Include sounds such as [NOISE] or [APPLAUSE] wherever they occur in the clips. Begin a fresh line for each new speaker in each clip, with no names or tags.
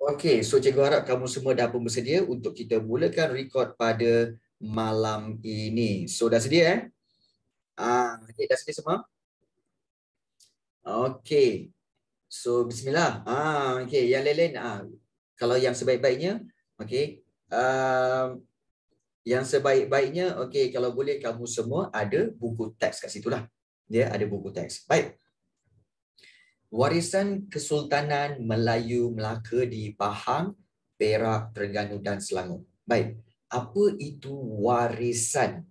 Okey, so cikgu harap kamu semua dah pun bersedia untuk kita mulakan record pada malam ini. So dah sedia eh? Ah,
okay, dah sedia semua?
Okey. So bismillah. Ah, okey, yang lain-lain ah kalau yang sebaik-baiknya, okey. Um, yang sebaik-baiknya, okey, kalau boleh kamu semua ada buku teks kat situlah. Dia ya, ada buku teks. Baik warisan Kesultanan Melayu Melaka di Pahang, Perak, Terengganu dan Selangor. Baik, apa itu warisan?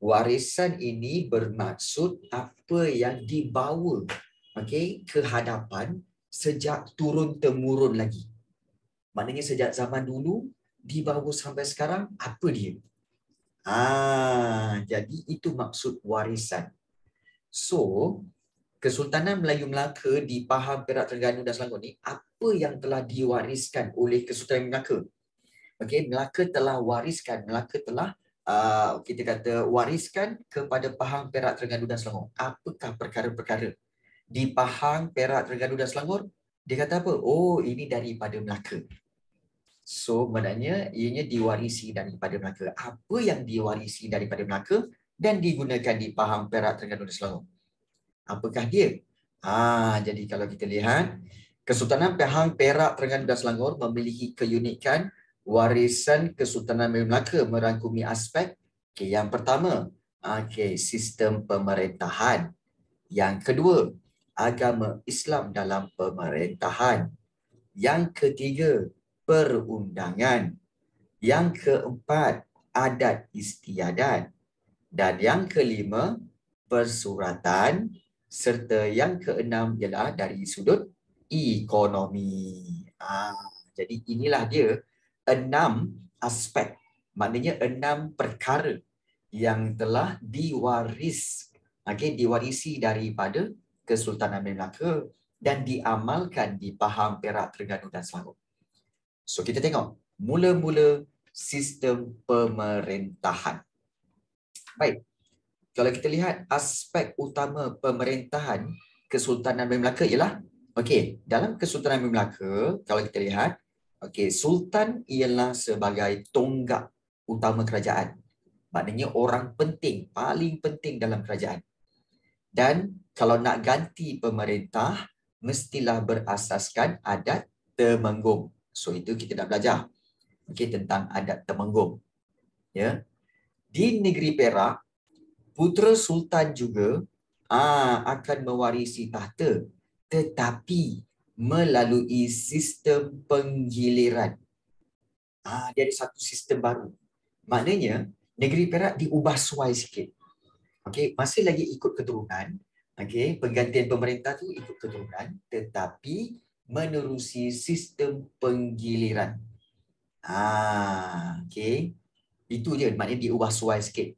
Warisan ini bermaksud apa yang dibawa okay, ke hadapan sejak turun temurun lagi. Maknanya sejak zaman dulu dibawa sampai sekarang apa dia? Ah, jadi itu maksud warisan. So, Kesultanan Melayu Melaka di Pahang, Perak, Terengganu dan Selangor ni apa yang telah diwariskan oleh Kesultanan Melaka? Okey, Melaka telah wariskan, Melaka telah uh, kita kata wariskan kepada Pahang, Perak, Terengganu dan Selangor. Apakah perkara-perkara di Pahang, Perak, Terengganu dan Selangor? Dia kata apa? Oh, ini daripada Melaka. So, maknanya ianya diwarisi daripada Melaka. Apa yang diwarisi daripada Melaka dan digunakan di Pahang, Perak, Terengganu dan Selangor? apakah dia? Ah, jadi kalau kita lihat Kesultanan Pahang Perak Terengganu dan Selangor memiliki keunikan warisan Kesultanan Melaka merangkumi aspek okay, yang pertama okay, sistem pemerintahan yang kedua agama Islam dalam pemerintahan yang ketiga perundangan yang keempat adat istiadat dan yang kelima persuratan serta yang keenam ialah dari sudut ekonomi. Ah, jadi inilah dia enam aspek, maknanya enam perkara yang telah diwaris, okay, diwarisi daripada Kesultanan Melaka dan diamalkan di Paham Perak Terengganu dan Selangor. So kita tengok, mula-mula sistem pemerintahan. Baik, kalau kita lihat aspek utama pemerintahan Kesultanan Brunei Melaka ialah okey dalam Kesultanan Brunei Melaka kalau kita lihat okey sultan ialah sebagai tonggak utama kerajaan maknanya orang penting paling penting dalam kerajaan dan kalau nak ganti pemerintah mestilah berasaskan adat temenggung so itu kita dah belajar okey tentang adat temenggung ya di negeri Perak putera sultan juga ah akan mewarisi tahta tetapi melalui sistem penggiliran. Ah dia ada satu sistem baru. Maknanya negeri Perak diubah suai sikit. Okey, masih lagi ikut keturunan. Okey, penggantian pemerintah tu ikut keturunan tetapi menerusi sistem penggiliran. Ah, okey. Itu je maknanya diubah suai sikit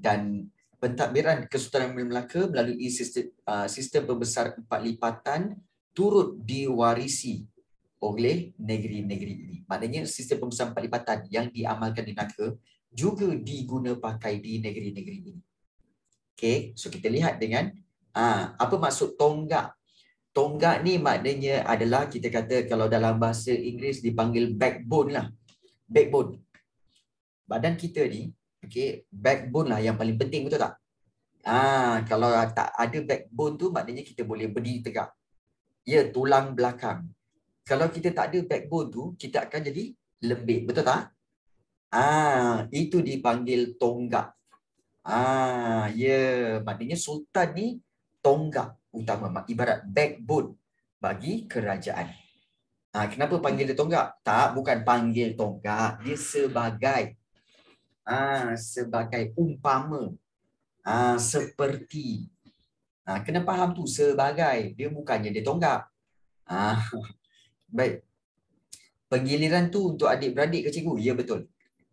dan pentadbiran Kesultanan Melaka melalui sistem, uh, sistem pembesar empat lipatan turut diwarisi oleh negeri-negeri ini. Maknanya sistem pembesar empat lipatan yang diamalkan di Melaka juga diguna pakai di negeri-negeri ini. Okay, so kita lihat dengan uh, apa maksud tonggak. Tonggak ni maknanya adalah kita kata kalau dalam bahasa Inggeris dipanggil backbone lah. Backbone. Badan kita ni okay, backbone lah yang paling penting betul tak? Ah, kalau tak ada backbone tu maknanya kita boleh berdiri tegak. Ya, tulang belakang. Kalau kita tak ada backbone tu, kita akan jadi lembik, betul tak? Ah, itu dipanggil tonggak. Ah, ya, yeah. maknanya sultan ni tonggak utama, ibarat backbone bagi kerajaan. Ah, kenapa panggil dia tonggak? Tak, bukan panggil tonggak, dia sebagai Ah, sebagai umpama Ah, seperti Ah, kena faham tu sebagai dia bukannya dia tonggak Ah, [LAUGHS] baik penggiliran tu untuk adik beradik ke cikgu ya betul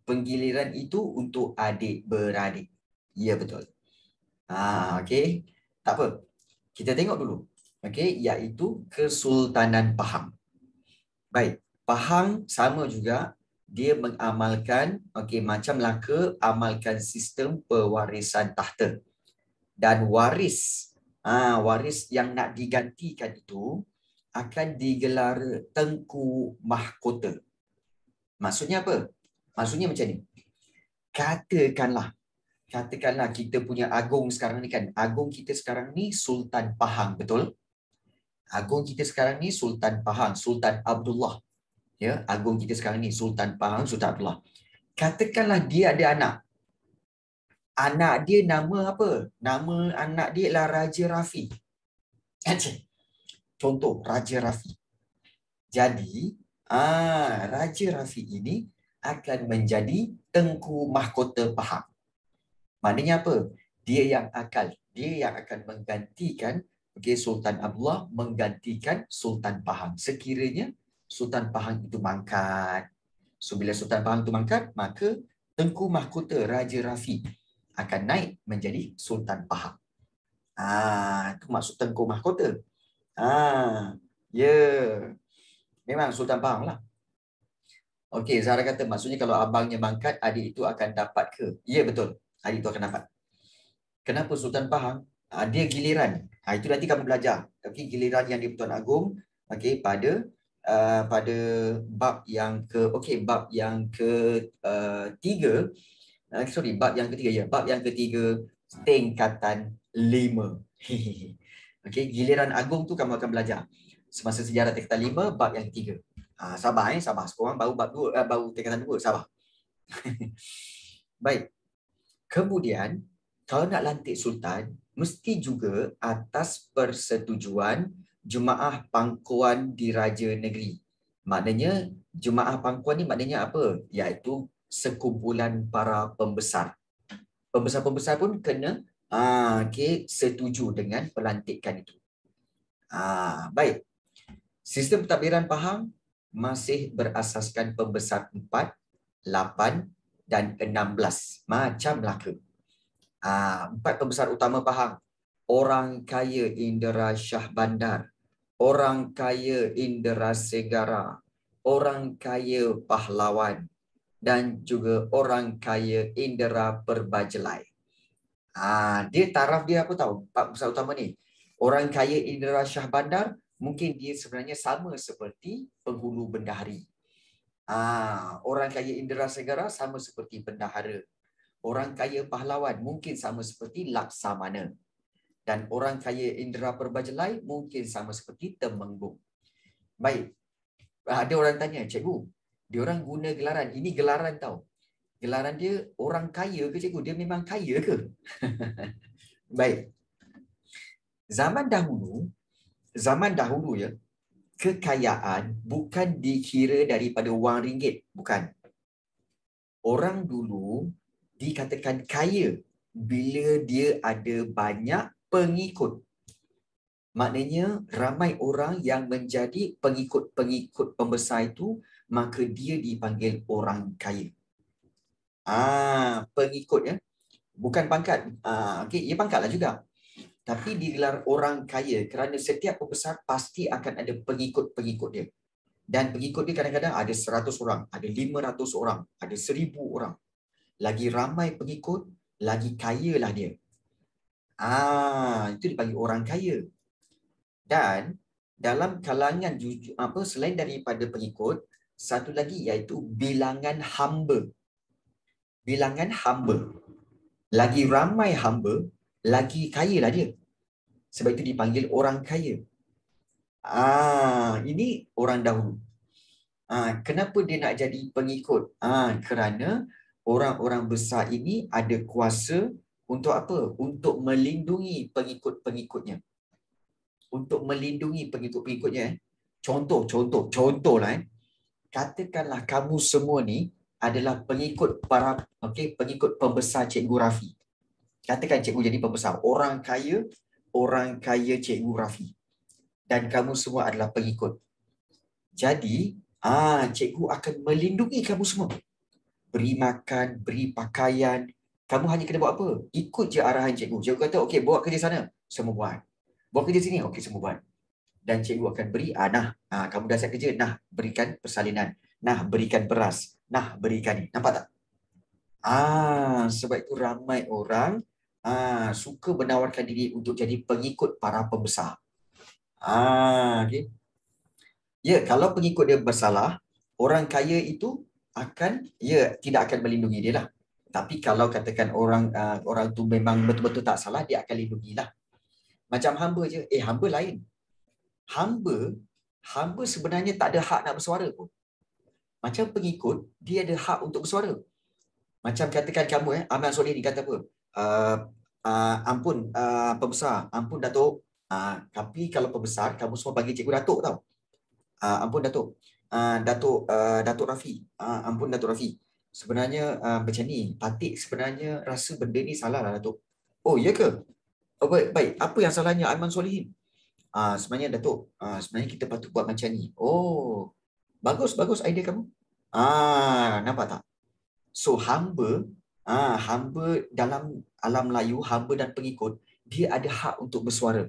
penggiliran itu untuk adik beradik ya betul Ah, okey tak apa kita tengok dulu okey iaitu kesultanan Pahang baik Pahang sama juga dia mengamalkan okey macam laka amalkan sistem pewarisan tahta dan waris ah ha, waris yang nak digantikan itu akan digelar tengku mahkota maksudnya apa maksudnya macam ni katakanlah katakanlah kita punya agung sekarang ni kan agung kita sekarang ni sultan pahang betul agung kita sekarang ni sultan pahang sultan abdullah ya agung kita sekarang ni Sultan Pahang Sultan Abdullah katakanlah dia ada anak anak dia nama apa nama anak dia ialah Raja Rafi kan, contoh Raja Rafi jadi ah Raja Rafi ini akan menjadi tengku mahkota Pahang maknanya apa dia yang akan dia yang akan menggantikan okay, Sultan Abdullah menggantikan Sultan Pahang sekiranya Sultan Pahang itu mangkat. So bila Sultan Pahang itu mangkat, maka Tengku Mahkota Raja Rafi akan naik menjadi Sultan Pahang. Ah, itu maksud Tengku Mahkota. Ah, Yeah. Memang Sultan Pahang lah. Okay, Zara kata maksudnya kalau abangnya mangkat, adik itu akan dapat ke? Ya yeah, betul. Adik itu akan dapat. Kenapa Sultan Pahang? Ah, dia giliran. Ah, itu nanti kamu belajar. okay, giliran yang di Pertuan Agong okay, pada uh, pada bab yang ke okey bab yang ke uh, tiga uh, sorry bab yang ketiga ya bab yang ketiga tingkatan lima [LAUGHS] okey giliran agung tu kamu akan belajar semasa sejarah tingkatan lima bab yang ketiga uh, sabar eh sabar sekarang baru bab dua uh, baru tingkatan dua sabar [LAUGHS] baik kemudian kalau nak lantik sultan mesti juga atas persetujuan Jumaah Pangkuan di Raja Negeri. Maknanya Jumaah Pangkuan ni maknanya apa? Iaitu sekumpulan para pembesar. Pembesar-pembesar pun kena ah okay, setuju dengan pelantikan itu. Ah baik. Sistem pentadbiran Pahang masih berasaskan pembesar 4, 8 dan 16 macam Melaka. Ah empat pembesar utama Pahang orang kaya Indra Shah Bandar, orang kaya indera segara, orang kaya pahlawan dan juga orang kaya indera Perbajelai. Ha, dia taraf dia apa tahu? Pak Musa Utama ni. Orang kaya indera Shah Bandar, mungkin dia sebenarnya sama seperti penghulu bendahari. Ha, orang kaya indera Segara sama seperti bendahara. Orang kaya pahlawan mungkin sama seperti laksamana dan orang kaya indera perbajelai mungkin sama seperti temenggung. Baik. Ada orang tanya, cikgu, dia orang guna gelaran. Ini gelaran tau. Gelaran dia orang kaya ke cikgu? Dia memang kaya ke? [LAUGHS] Baik. Zaman dahulu, zaman dahulu ya, kekayaan bukan dikira daripada wang ringgit, bukan. Orang dulu dikatakan kaya bila dia ada banyak pengikut. Maknanya ramai orang yang menjadi pengikut-pengikut pembesar itu, maka dia dipanggil orang kaya. Ah, pengikut ya. Bukan pangkat. Ah, okey, ia pangkatlah juga. Tapi digelar orang kaya kerana setiap pembesar pasti akan ada pengikut-pengikut dia. Dan pengikut dia kadang-kadang ada 100 orang, ada 500 orang, ada 1000 orang. Lagi ramai pengikut, lagi kayalah dia. Ah, itu dipanggil orang kaya. Dan dalam kalangan jujur, apa selain daripada pengikut, satu lagi iaitu bilangan hamba. Bilangan hamba. Lagi ramai hamba, lagi kaya lah dia. Sebab itu dipanggil orang kaya. Ah, ini orang dahulu. Ah, kenapa dia nak jadi pengikut? Ah, kerana orang-orang besar ini ada kuasa untuk apa? Untuk melindungi pengikut-pengikutnya. Untuk melindungi pengikut-pengikutnya. Eh? Contoh, contoh, contoh lah. Eh? Katakanlah kamu semua ni adalah pengikut para, okay, pengikut pembesar Cikgu Rafi. Katakan Cikgu jadi pembesar. Orang kaya, orang kaya Cikgu Rafi. Dan kamu semua adalah pengikut. Jadi, ah, Cikgu akan melindungi kamu semua. Beri makan, beri pakaian, kamu hanya kena buat apa? Ikut je arahan cikgu. Cikgu kata, okey, bawa kerja sana. Semua buat. Bawa kerja sini. Okey, semua buat. Dan cikgu akan beri, ah, nah, ah, kamu dah siap kerja. Nah, berikan persalinan. Nah, berikan beras. Nah, berikan ni. Nampak tak? Ah, sebab itu ramai orang ah, suka menawarkan diri untuk jadi pengikut para pembesar. Ah, okay. Ya, kalau pengikut dia bersalah, orang kaya itu akan, ya, tidak akan melindungi dia lah tapi kalau katakan orang uh, orang tu memang betul-betul tak salah dia akan lindungilah macam hamba je eh hamba lain hamba hamba sebenarnya tak ada hak nak bersuara pun macam pengikut dia ada hak untuk bersuara macam katakan kamu eh Ahmad Solih ni kata apa uh, uh, ampun uh, pembesar ampun datuk uh, tapi kalau pembesar kamu semua bagi cikgu datuk tau uh, ampun datuk uh, datuk uh, datuk Rafi uh, ampun datuk Rafi sebenarnya uh, macam ni, Patik sebenarnya rasa benda ni salah lah Datuk. Oh, iya ke? Oh, baik, baik, apa yang salahnya Aiman Solihin? Ah, uh, sebenarnya Datuk, uh, sebenarnya kita patut buat macam ni. Oh, bagus, bagus idea kamu. Ah, uh, nampak tak? So, hamba, ah, uh, hamba dalam alam layu, hamba dan pengikut, dia ada hak untuk bersuara.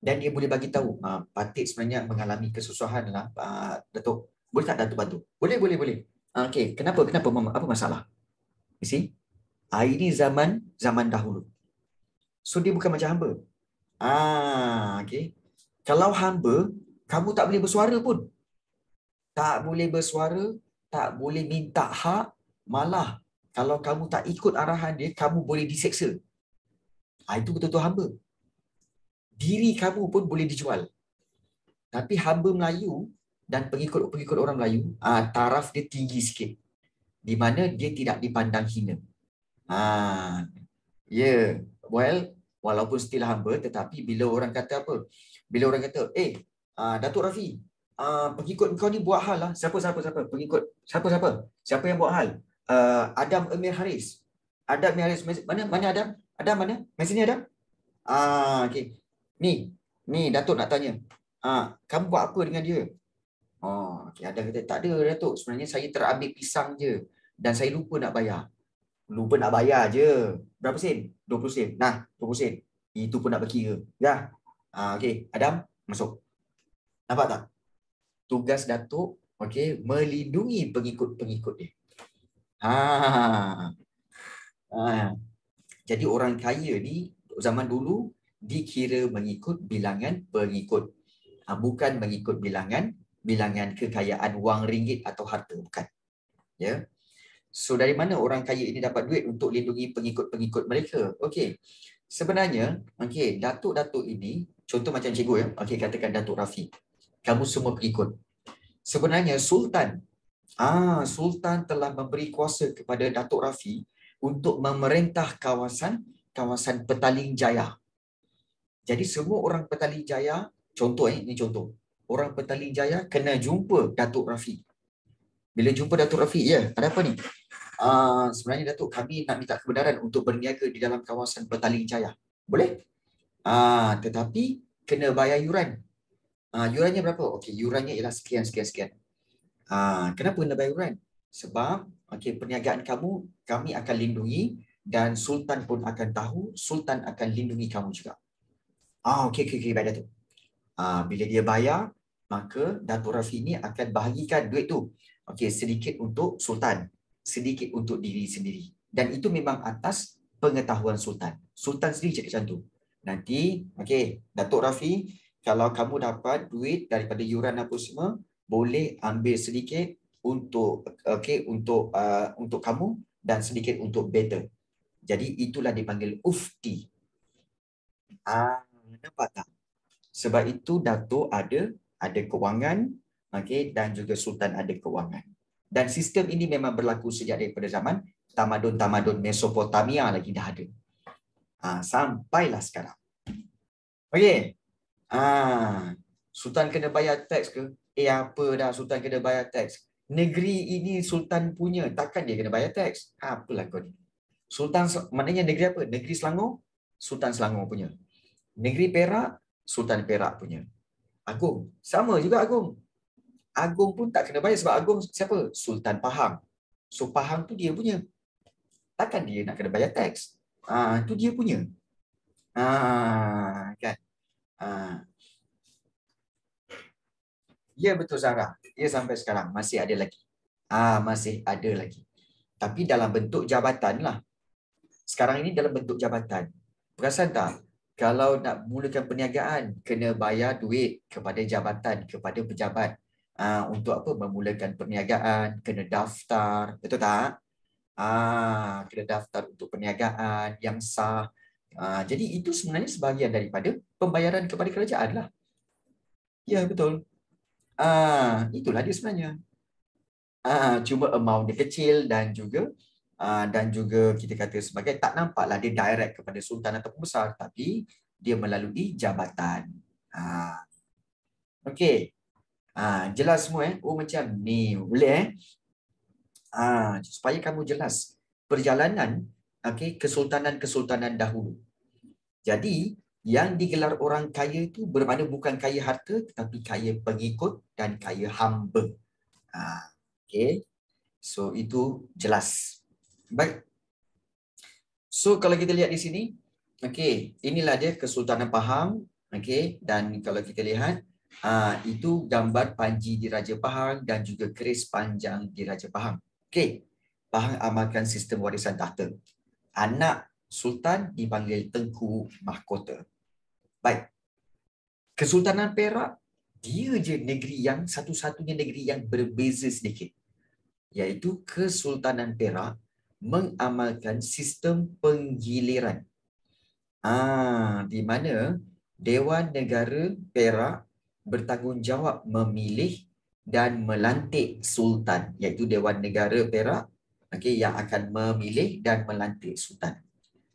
Dan dia boleh bagi tahu, ah, uh, Patik sebenarnya mengalami kesusahan lah, uh, Datuk. Boleh tak Datuk bantu? Boleh, boleh, boleh. Okey, kenapa? Kenapa? Apa masalah? You see? Ah, ini zaman zaman dahulu. So dia bukan macam hamba. Ah, okey. Kalau hamba, kamu tak boleh bersuara pun. Tak boleh bersuara, tak boleh minta hak, malah kalau kamu tak ikut arahan dia, kamu boleh diseksa. Ah, itu betul-betul hamba. Diri kamu pun boleh dijual. Tapi hamba Melayu dan pengikut-pengikut orang Melayu uh, taraf dia tinggi sikit di mana dia tidak dipandang hina. Ha uh, yeah well walaupun still humble, tetapi bila orang kata apa bila orang kata eh uh, Datuk Rafi uh, pengikut kau ni buat hal lah siapa siapa siapa pengikut siapa siapa siapa yang buat hal uh, Adam Amir Haris Adam Amir Haris mana mana Adam Adam mana mesin ni Adam ah uh, okey ni ni Datuk nak tanya ah uh, kamu buat apa dengan dia Oh, ah, okay. Ada kata, tak ada Datuk. Sebenarnya saya terambil pisang je. Dan saya lupa nak bayar. Lupa nak bayar je. Berapa sen? 20 sen. Nah, 20 sen. Itu pun nak berkira. Ya. Ah, okay. Adam, masuk. Nampak tak? Tugas Datuk okay, melindungi pengikut-pengikut dia. Ha. Ha. Jadi orang kaya ni zaman dulu dikira mengikut bilangan pengikut. Ha, bukan mengikut bilangan bilangan kekayaan wang ringgit atau harta bukan ya so dari mana orang kaya ini dapat duit untuk lindungi pengikut-pengikut mereka okey sebenarnya okey datuk-datuk ini contoh macam cikgu ya okey katakan datuk Rafi kamu semua pengikut sebenarnya sultan ah sultan telah memberi kuasa kepada datuk Rafi untuk memerintah kawasan kawasan Petaling Jaya jadi semua orang Petaling Jaya contoh eh ini contoh orang Petali Jaya kena jumpa Datuk Rafiq. Bila jumpa Datuk Rafiq, ya, ada apa ni? Uh, sebenarnya Datuk, kami nak minta kebenaran untuk berniaga di dalam kawasan Petaling Jaya. Boleh? Uh, tetapi kena bayar yuran. Uh, yurannya berapa? Okey, yurannya ialah sekian, sekian, sekian. Uh, kenapa kena bayar yuran? Sebab okey, perniagaan kamu, kami akan lindungi dan Sultan pun akan tahu, Sultan akan lindungi kamu juga. Ah, okey, okey, okey, baik Datuk. Uh, bila dia bayar, maka Dato' Rafi ini akan bahagikan duit tu. Okey, sedikit untuk Sultan, sedikit untuk diri sendiri. Dan itu memang atas pengetahuan Sultan. Sultan sendiri cakap macam tu. Nanti, okey, Dato' Rafi, kalau kamu dapat duit daripada yuran apa semua, boleh ambil sedikit untuk okey untuk uh, untuk kamu dan sedikit untuk better. Jadi itulah dipanggil ufti. Ah, nampak tak? Sebab itu Dato' ada ada kewangan okey dan juga sultan ada kewangan dan sistem ini memang berlaku sejak daripada zaman tamadun-tamadun Mesopotamia lagi dah ada ha, sampailah sekarang okey ah ha, sultan kena bayar tax ke eh apa dah sultan kena bayar tax negeri ini sultan punya takkan dia kena bayar tax ha, apalah kau ni sultan maknanya negeri apa negeri Selangor Sultan Selangor punya negeri Perak Sultan Perak punya Agung. Sama juga Agung. Agung pun tak kena bayar sebab Agung siapa? Sultan Pahang. So Pahang tu dia punya. Takkan dia nak kena bayar tax. Ah tu dia punya. Ah kan. Ah. Ya betul Zara. Dia ya, sampai sekarang masih ada lagi. Ah masih ada lagi. Tapi dalam bentuk jabatan lah. Sekarang ini dalam bentuk jabatan. Perasan tak? kalau nak mulakan perniagaan kena bayar duit kepada jabatan kepada pejabat uh, untuk apa memulakan perniagaan kena daftar betul tak ah kena daftar untuk perniagaan yang sah uh, jadi itu sebenarnya sebahagian daripada pembayaran kepada kerajaan lah ya betul ah itulah dia sebenarnya ah cuma amount dia kecil dan juga Ah, dan juga kita kata sebagai tak nampaklah dia direct kepada sultan atau pembesar tapi dia melalui jabatan. Ha. Okey. Ha, jelas semua eh? Oh macam ni boleh eh? Ha, supaya kamu jelas perjalanan okey kesultanan-kesultanan dahulu. Jadi yang digelar orang kaya itu bermakna bukan kaya harta tetapi kaya pengikut dan kaya hamba. Ha, okay. So itu jelas. Baik. So kalau kita lihat di sini, okey, inilah dia Kesultanan Pahang, okey, dan kalau kita lihat uh, itu gambar panji di Raja Pahang dan juga keris panjang di Raja Pahang. Okey. Pahang amalkan sistem warisan tahta. Anak sultan dipanggil Tengku Mahkota. Baik. Kesultanan Perak dia je negeri yang satu-satunya negeri yang berbeza sedikit iaitu Kesultanan Perak mengamalkan sistem penggiliran. Ah, di mana Dewan Negara Perak bertanggungjawab memilih dan melantik sultan iaitu Dewan Negara Perak okey yang akan memilih dan melantik sultan.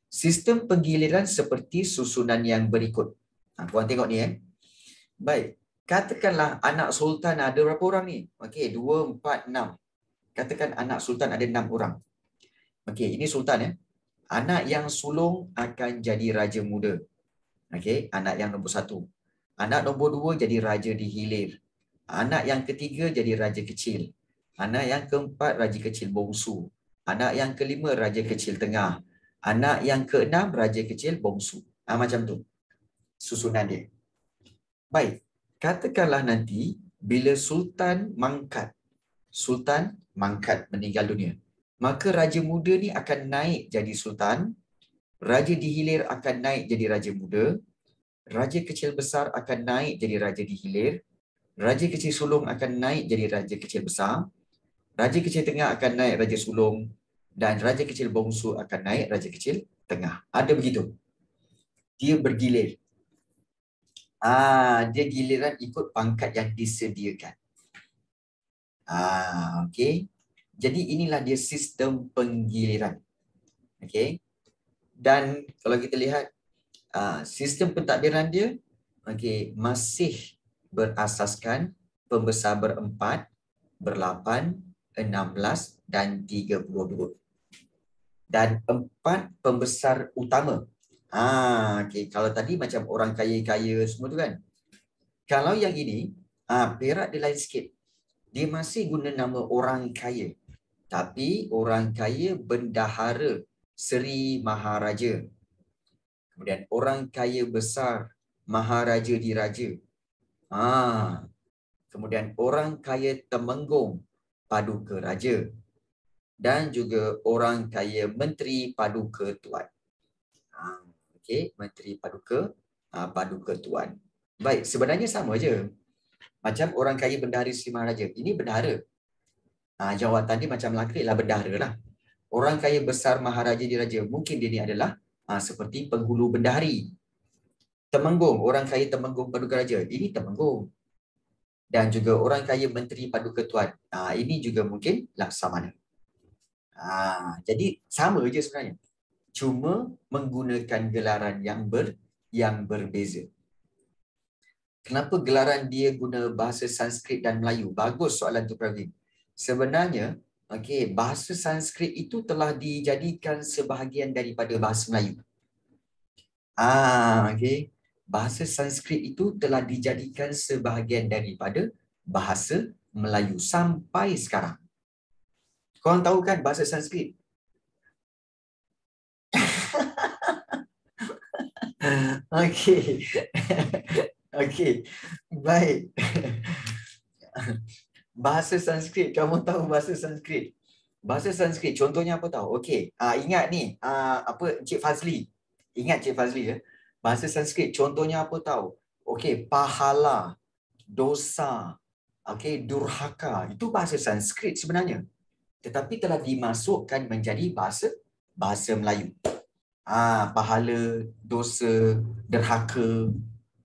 Sistem penggiliran seperti susunan yang berikut. Ha, puan tengok ni eh. Baik, katakanlah anak sultan ada berapa orang ni? Okey, 2 4 6. Katakan anak sultan ada 6 orang. Okey, ini sultan ya. Anak yang sulung akan jadi raja muda. Okey, anak yang nombor satu. Anak nombor dua jadi raja di hilir. Anak yang ketiga jadi raja kecil. Anak yang keempat raja kecil bongsu. Anak yang kelima raja kecil tengah. Anak yang keenam raja kecil bongsu. Ha, macam tu. Susunan dia. Baik. Katakanlah nanti bila sultan mangkat. Sultan mangkat meninggal dunia maka raja muda ni akan naik jadi sultan, raja di hilir akan naik jadi raja muda, raja kecil besar akan naik jadi raja di hilir, raja kecil sulung akan naik jadi raja kecil besar, raja kecil tengah akan naik raja sulung dan raja kecil bongsu akan naik raja kecil tengah. Ada begitu. Dia bergilir. Ah, dia giliran ikut pangkat yang disediakan. Ah, okey. Jadi inilah dia sistem penggiliran. okay. Dan kalau kita lihat ah, sistem pentadbiran dia okay masih berasaskan pembesar berempat, berlapan, enam belas dan tiga puluh dua. Dan empat pembesar utama. Ha, okay. Kalau tadi macam orang kaya-kaya semua tu kan. Kalau yang ini, ha, perak dia lain sikit. Dia masih guna nama orang kaya tapi orang kaya bendahara seri maharaja kemudian orang kaya besar maharaja diraja ha kemudian orang kaya temenggung paduka raja dan juga orang kaya menteri paduka tuan ha okey menteri paduka ha, paduka tuan baik sebenarnya sama aja macam orang kaya bendahara seri maharaja ini bendahara Ha, jawatan dia macam lakrit lah, bendahara lah. Orang kaya besar, maharaja diraja. Mungkin dia ni adalah ha, seperti penghulu bendahari. Temenggung, orang kaya temenggung paduka raja. Ini temenggung. Dan juga orang kaya menteri paduka tuan. Ha, ini juga mungkin laksamana.
Ha,
jadi sama je sebenarnya. Cuma menggunakan gelaran yang ber, yang berbeza. Kenapa gelaran dia guna bahasa Sanskrit dan Melayu? Bagus soalan tu, Pravin sebenarnya okey bahasa sanskrit itu telah dijadikan sebahagian daripada bahasa melayu ah okey bahasa sanskrit itu telah dijadikan sebahagian daripada bahasa melayu sampai sekarang kau orang tahu kan bahasa sanskrit [LAUGHS] okey [LAUGHS] okey baik [LAUGHS] bahasa Sanskrit. Kamu tahu bahasa Sanskrit. Bahasa Sanskrit, contohnya apa tahu? Okey, uh, ingat ni, uh, apa Encik Fazli. Ingat Encik Fazli ya. Bahasa Sanskrit, contohnya apa tahu? Okey, pahala, dosa, okey, durhaka. Itu bahasa Sanskrit sebenarnya. Tetapi telah dimasukkan menjadi bahasa bahasa Melayu. Ah, uh, pahala, dosa, derhaka.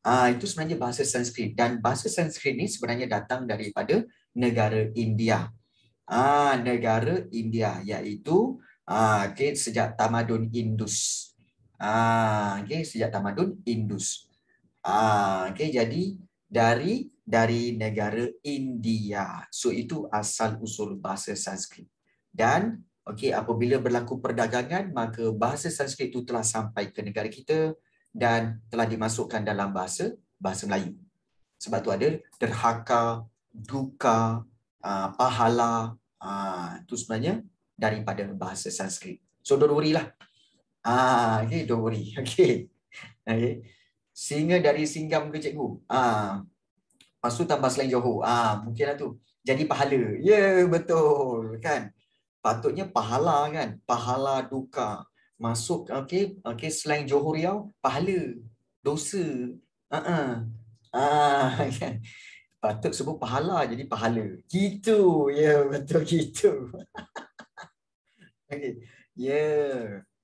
Ah, uh, itu sebenarnya bahasa Sanskrit. Dan bahasa Sanskrit ni sebenarnya datang daripada negara India. Ah, negara India iaitu ah, okay, sejak tamadun Indus. Ah, okay, sejak tamadun Indus. Ah, okay, jadi dari dari negara India. So itu asal usul bahasa Sanskrit. Dan okey apabila berlaku perdagangan maka bahasa Sanskrit itu telah sampai ke negara kita dan telah dimasukkan dalam bahasa bahasa Melayu. Sebab tu ada derhaka, duka, uh, pahala, uh, ah, tu sebenarnya daripada bahasa Sanskrit. So don't worry lah. Ah, okay, don't worry. Okay. okay. Singa dari Singam ke cikgu? Ah. Lepas tu tambah selain Johor. Ah, mungkinlah tu. Jadi pahala. Ya, yeah, betul. Kan? Patutnya pahala kan? Pahala duka. Masuk okay, okay, selain Johor Riau, pahala. Dosa. Ah, uh-uh. ah, ah [LAUGHS] kan? patut sebut pahala jadi pahala. Gitu. Ya, yeah, [LAUGHS] betul gitu. [LAUGHS] okay. Ya. Yeah.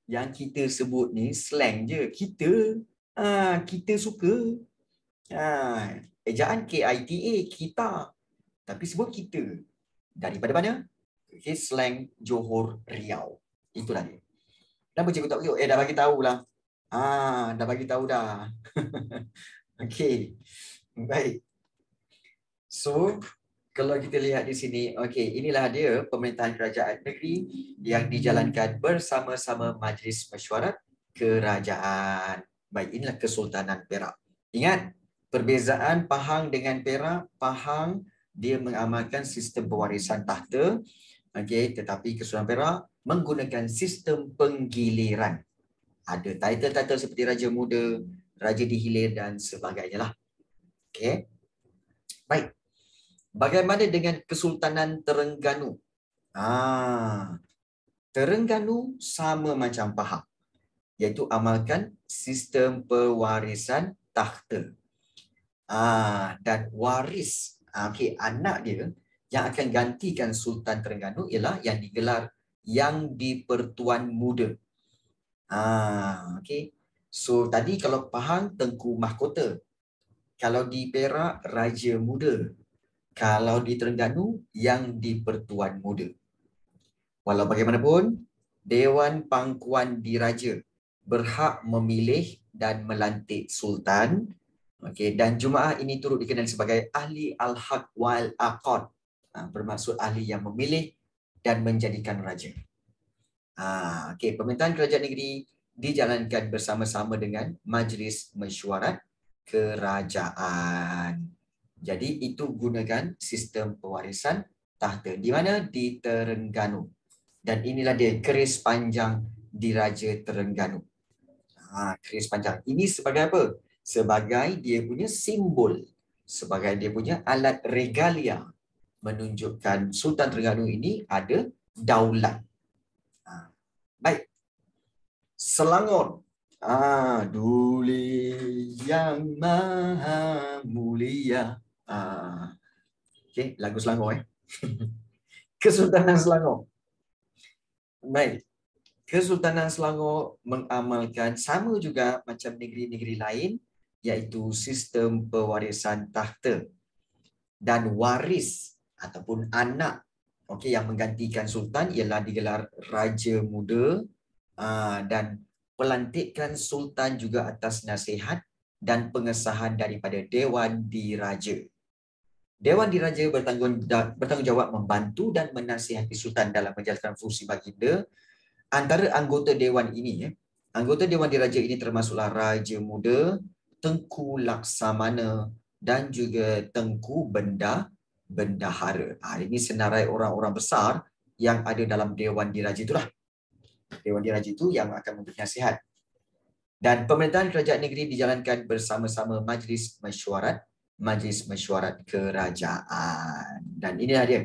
Yang kita sebut ni slang je. Kita. Ha, kita suka. Ha, ejaan KITA. Kita. Tapi sebut kita. Daripada mana? Okay, slang Johor Riau. Itulah dia. Kenapa cikgu tak beritahu? Eh, dah bagi tahu tahulah. Ah, dah bagi tahu dah. [LAUGHS] Okay, Baik. So, kalau kita lihat di sini, okey, inilah dia pemerintahan kerajaan negeri yang dijalankan bersama-sama Majlis Mesyuarat Kerajaan. Baik, inilah Kesultanan Perak. Ingat, perbezaan Pahang dengan Perak, Pahang dia mengamalkan sistem pewarisan tahta, okey, tetapi Kesultanan Perak menggunakan sistem penggiliran. Ada title-title seperti Raja Muda, Raja Dihilir dan sebagainya lah. Okey. Baik. Bagaimana dengan Kesultanan Terengganu? Ah, Terengganu sama macam Pahang, iaitu amalkan sistem pewarisan takhta. Ah, dan waris, ah, okay, anak dia yang akan gantikan Sultan Terengganu ialah yang digelar Yang Di Pertuan Muda. Ah, okay. So tadi kalau Pahang Tengku Mahkota, kalau di Perak Raja Muda, kalau di Terengganu yang di Pertuan Muda. Walau bagaimanapun, Dewan Pangkuan Diraja berhak memilih dan melantik Sultan okay, dan jemaah ini turut dikenali sebagai Ahli Al-Haq Wal Aqad ha, bermaksud ahli yang memilih dan menjadikan raja. Ha, okay, pemerintahan kerajaan negeri dijalankan bersama-sama dengan Majlis Mesyuarat Kerajaan. Jadi itu gunakan sistem pewarisan tahta di mana di Terengganu. Dan inilah dia keris panjang di Raja Terengganu. Ha, keris panjang. Ini sebagai apa? Sebagai dia punya simbol. Sebagai dia punya alat regalia. Menunjukkan Sultan Terengganu ini ada daulat. Ha, baik. Selangor. Ah, duli yang maha mulia uh, ah, okay, lagu Selangor eh. [LAUGHS] Kesultanan Selangor. Baik. Kesultanan Selangor mengamalkan sama juga macam negeri-negeri lain iaitu sistem pewarisan tahta dan waris ataupun anak okay, yang menggantikan sultan ialah digelar raja muda aa, ah, dan pelantikan sultan juga atas nasihat dan pengesahan daripada dewan diraja Dewan Diraja bertanggungjawab membantu dan menasihati Sultan dalam menjalankan fungsi baginda. Antara anggota Dewan ini, ya, anggota Dewan Diraja ini termasuklah Raja Muda, Tengku Laksamana dan juga Tengku Benda Bendahara. Ha, ini senarai orang-orang besar yang ada dalam Dewan Diraja itulah. Dewan Diraja itu yang akan memberi nasihat. Dan pemerintahan kerajaan negeri dijalankan bersama-sama Majlis Mesyuarat Majlis Mesyuarat Kerajaan. Dan ini lah dia.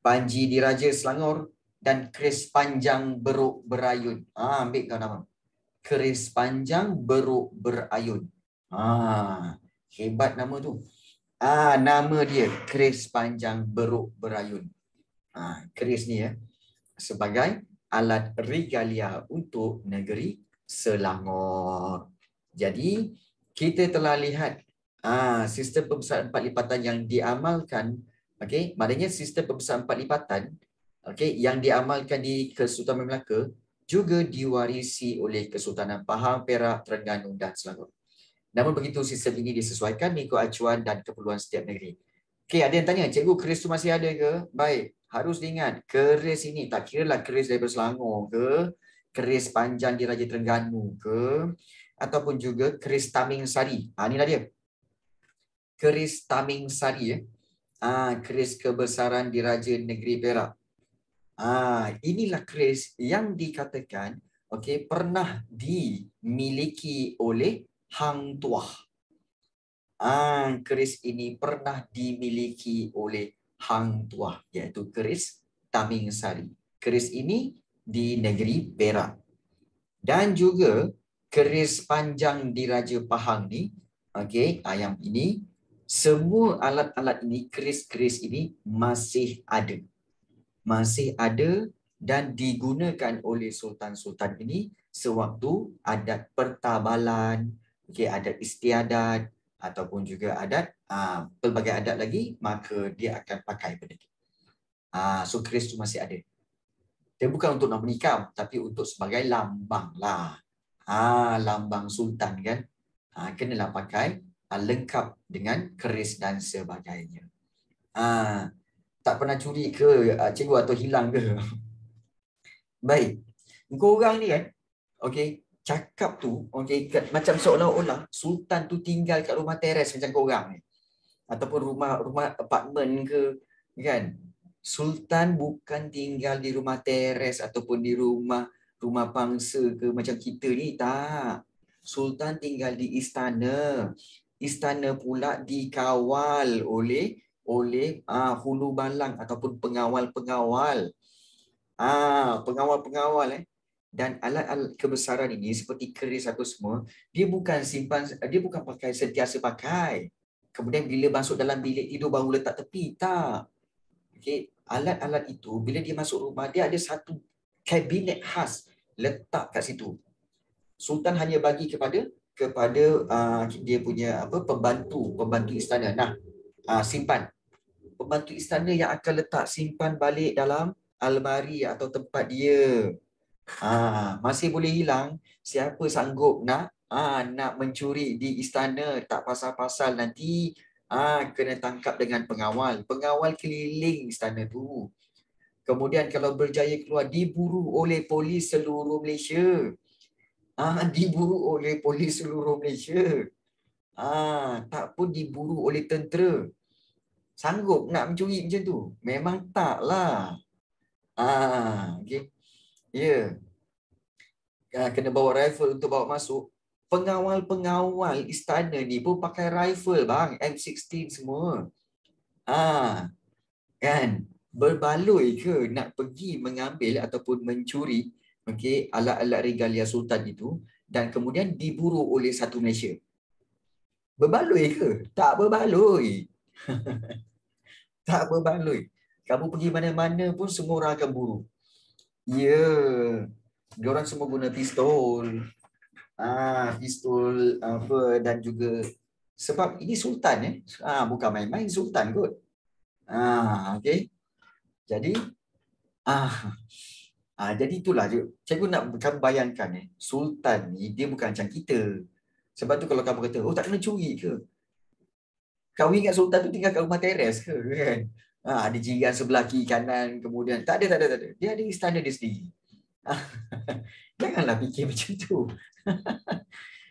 Panji Diraja Selangor dan Keris Panjang Beruk Berayun. Ah, ha, ambil kau nama. Keris Panjang Beruk Berayun. ha, hebat nama tu. Ah, ha, nama dia Keris Panjang Beruk Berayun. ha, keris ni ya sebagai alat regalia untuk negeri Selangor. Jadi kita telah lihat Ah, sistem pembesaran empat lipatan yang diamalkan, okey, maknanya sistem pembesaran empat lipatan, okey, yang diamalkan di Kesultanan Melaka juga diwarisi oleh Kesultanan Pahang, Perak, Terengganu dan Selangor. Namun begitu sistem ini disesuaikan mengikut acuan dan keperluan setiap negeri. Okey, ada yang tanya, cikgu keris tu masih ada ke? Baik, harus diingat keris ini tak kira lah keris dari Selangor ke, keris panjang di Raja Terengganu ke ataupun juga keris Taming Sari. Ah ha, inilah dia keris taming sari ya. Ah keris kebesaran diraja negeri Perak. Ah inilah keris yang dikatakan okey pernah dimiliki oleh Hang Tuah. Ah keris ini pernah dimiliki oleh Hang Tuah iaitu keris taming sari. Keris ini di negeri Perak. Dan juga keris panjang diraja Pahang ni okey ayam ini semua alat-alat ini, keris-keris ini masih ada. Masih ada dan digunakan oleh sultan-sultan ini sewaktu adat pertabalan, okay, adat istiadat ataupun juga adat aa, ah, pelbagai adat lagi, maka dia akan pakai benda itu. Aa, ah, so keris itu masih ada. Dia bukan untuk nak menikam, tapi untuk sebagai lambang lah. Ah, lambang sultan kan. Ah, kenalah pakai Uh, lengkap dengan keris dan sebagainya. Ah, tak pernah curi ke uh, cikgu atau hilang ke? [LAUGHS] Baik. Kau orang ni kan, okey, cakap tu, okey, macam seolah-olah sultan tu tinggal kat rumah teres macam kau orang ni. Ataupun rumah rumah apartmen ke, kan? Sultan bukan tinggal di rumah teres ataupun di rumah rumah pangsa ke macam kita ni, tak. Sultan tinggal di istana istana pula dikawal oleh oleh uh, hulu balang ataupun pengawal-pengawal. Ah, pengawal-pengawal eh. Dan alat-alat kebesaran ini seperti keris apa semua, dia bukan simpan dia bukan pakai sentiasa pakai. Kemudian bila masuk dalam bilik tidur baru letak tepi tak. Okey, alat-alat itu bila dia masuk rumah dia ada satu kabinet khas letak kat situ. Sultan hanya bagi kepada kepada uh, dia punya apa pembantu pembantu istana nah uh, simpan pembantu istana yang akan letak simpan balik dalam almari atau tempat dia uh, masih boleh hilang siapa sanggup nak uh, nak mencuri di istana tak pasal-pasal nanti uh, kena tangkap dengan pengawal pengawal keliling istana tu kemudian kalau berjaya keluar diburu oleh polis seluruh Malaysia Ah, diburu oleh polis seluruh Malaysia. Ah, tak pun diburu oleh tentera. Sanggup nak mencuri macam tu? Memang taklah. Ah, ha, okey. Ya. Yeah. kena bawa rifle untuk bawa masuk. Pengawal-pengawal istana ni pun pakai rifle bang, M16 semua. Ah. Kan? Berbaloi ke nak pergi mengambil ataupun mencuri okey alat-alat regalia sultan itu dan kemudian diburu oleh satu Malaysia. Berbaloi ke? Tak berbaloi. [LAUGHS] tak berbaloi. Kamu pergi mana-mana pun semua orang akan buru. Ya. Yeah. orang semua guna pistol. Ah, pistol apa dan juga sebab ini sultan ya. Eh? Ah, bukan main-main sultan kot. Ah, okey. Jadi ah Ha, jadi itulah je. Cikgu nak kamu bayangkan eh, sultan ni dia bukan macam kita. Sebab tu kalau kamu kata, oh tak kena curi ke? Kau ingat sultan tu tinggal kat rumah teres ke? [LAUGHS] Kan? Ha, ada jiran sebelah kiri kanan kemudian. Tak ada, tak ada, tak ada. Dia ada istana dia sendiri. [LAUGHS] Janganlah fikir [LAUGHS] macam tu.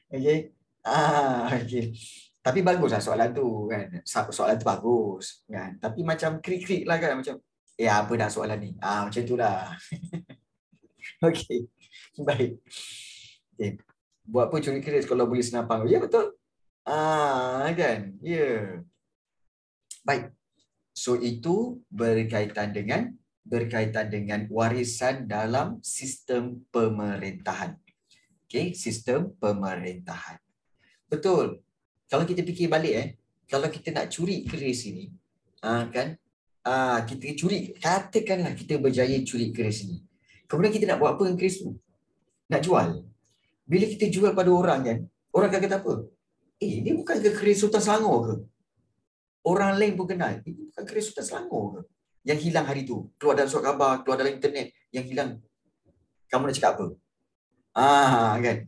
okay? Ah, ha, okay. Tapi bagus lah soalan tu kan. soalan tu bagus. Kan? Tapi macam krik-krik lah kan. Macam, Ya, apa dah soalan ni? Ah, macam itulah. [LAUGHS] Okey. Baik. Okay. Buat apa curi keris kalau boleh senapang? Ya, betul. Ah, kan? Ya. Yeah. Baik. So, itu berkaitan dengan berkaitan dengan warisan dalam sistem pemerintahan. Okey, sistem pemerintahan. Betul. Kalau kita fikir balik eh, kalau kita nak curi keris ini, ah kan? Ah kita curi, katakanlah kita berjaya curi keris ini. Kemudian kita nak buat apa dengan keris tu? Nak jual. Bila kita jual pada orang kan, orang akan kata apa? Eh, ini bukan ke keris Sultan Selangor ke? Orang lain pun kenal. Ini bukan keris Sultan Selangor ke? Yang hilang hari tu. Keluar dalam surat khabar, keluar dalam internet. Yang hilang. Kamu nak cakap apa? Ah, kan?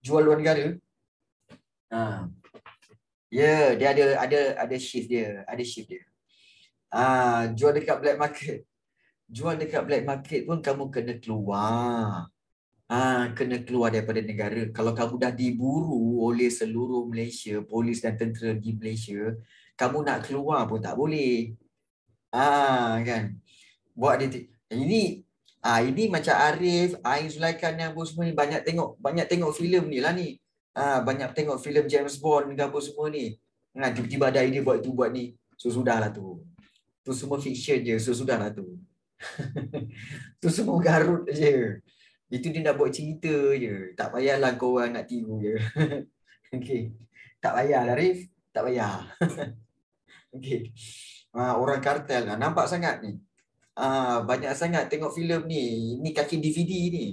Jual luar negara? Ah. Ya, yeah, dia ada ada ada shift dia. Ada shift dia. Ah, jual dekat black market jual dekat black market pun kamu kena keluar. Ha, kena keluar daripada negara. Kalau kamu dah diburu oleh seluruh Malaysia, polis dan tentera di Malaysia, kamu nak keluar pun tak boleh. Ah ha, kan. Buat dia ini ah ha, ini macam Arif, Ain Zulaikha ni apa semua ni banyak tengok banyak tengok filem ni lah ni. Ah ha, banyak tengok filem James Bond dan apa semua ni. Nah, ha, tiba-tiba ada idea buat tu buat ni. So sudahlah tu. Tu semua fiction je. So sudahlah tu. [LAUGHS] tu semua garut je. Itu dia nak buat cerita je. Tak payahlah kau orang nak tiru je. [LAUGHS] Okey. Tak payahlah Rif, tak payah. [LAUGHS] Okey. Ah orang kartel lah. nampak sangat ni. Ah banyak sangat tengok filem ni. Ni kaki DVD ni.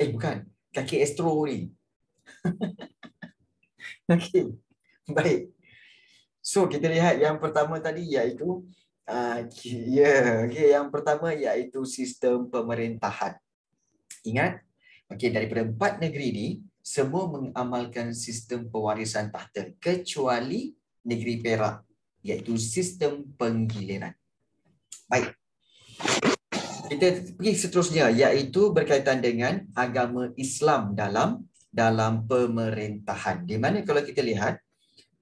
Eh bukan, kaki Astro ni. Okey. Baik. So kita lihat yang pertama tadi iaitu Okay. Ya, okay. yang pertama iaitu sistem pemerintahan. Ingat, okay, daripada empat negeri ini, semua mengamalkan sistem pewarisan tahta kecuali negeri Perak iaitu sistem penggiliran. Baik. Kita pergi seterusnya iaitu berkaitan dengan agama Islam dalam dalam pemerintahan. Di mana kalau kita lihat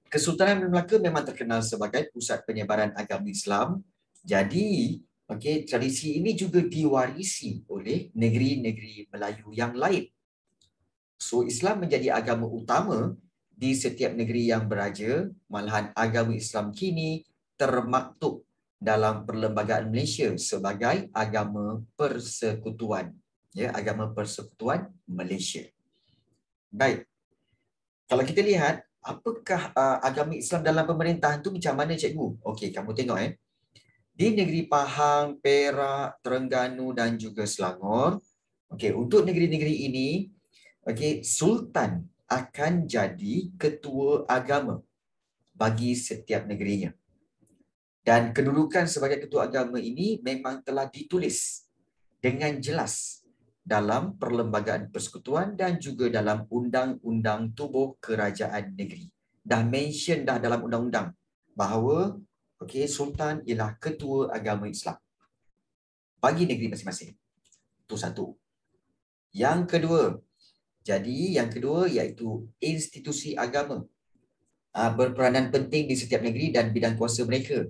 Kesultanan Melaka memang terkenal sebagai pusat penyebaran agama Islam. Jadi, okey, tradisi ini juga diwarisi oleh negeri-negeri Melayu yang lain. So, Islam menjadi agama utama di setiap negeri yang beraja, malahan agama Islam kini termaktub dalam perlembagaan Malaysia sebagai agama persekutuan. Ya, agama persekutuan Malaysia. Baik. Kalau kita lihat apakah uh, agama Islam dalam pemerintahan tu macam mana cikgu? Okey, kamu tengok eh. Di negeri Pahang, Perak, Terengganu dan juga Selangor. Okey, untuk negeri-negeri ini, okey, sultan akan jadi ketua agama bagi setiap negerinya. Dan kedudukan sebagai ketua agama ini memang telah ditulis dengan jelas dalam perlembagaan persekutuan dan juga dalam undang-undang tubuh kerajaan negeri. Dah mention dah dalam undang-undang bahawa okay sultan ialah ketua agama Islam bagi negeri masing-masing. Itu satu. Yang kedua, jadi yang kedua iaitu institusi agama ah, berperanan penting di setiap negeri dan bidang kuasa mereka.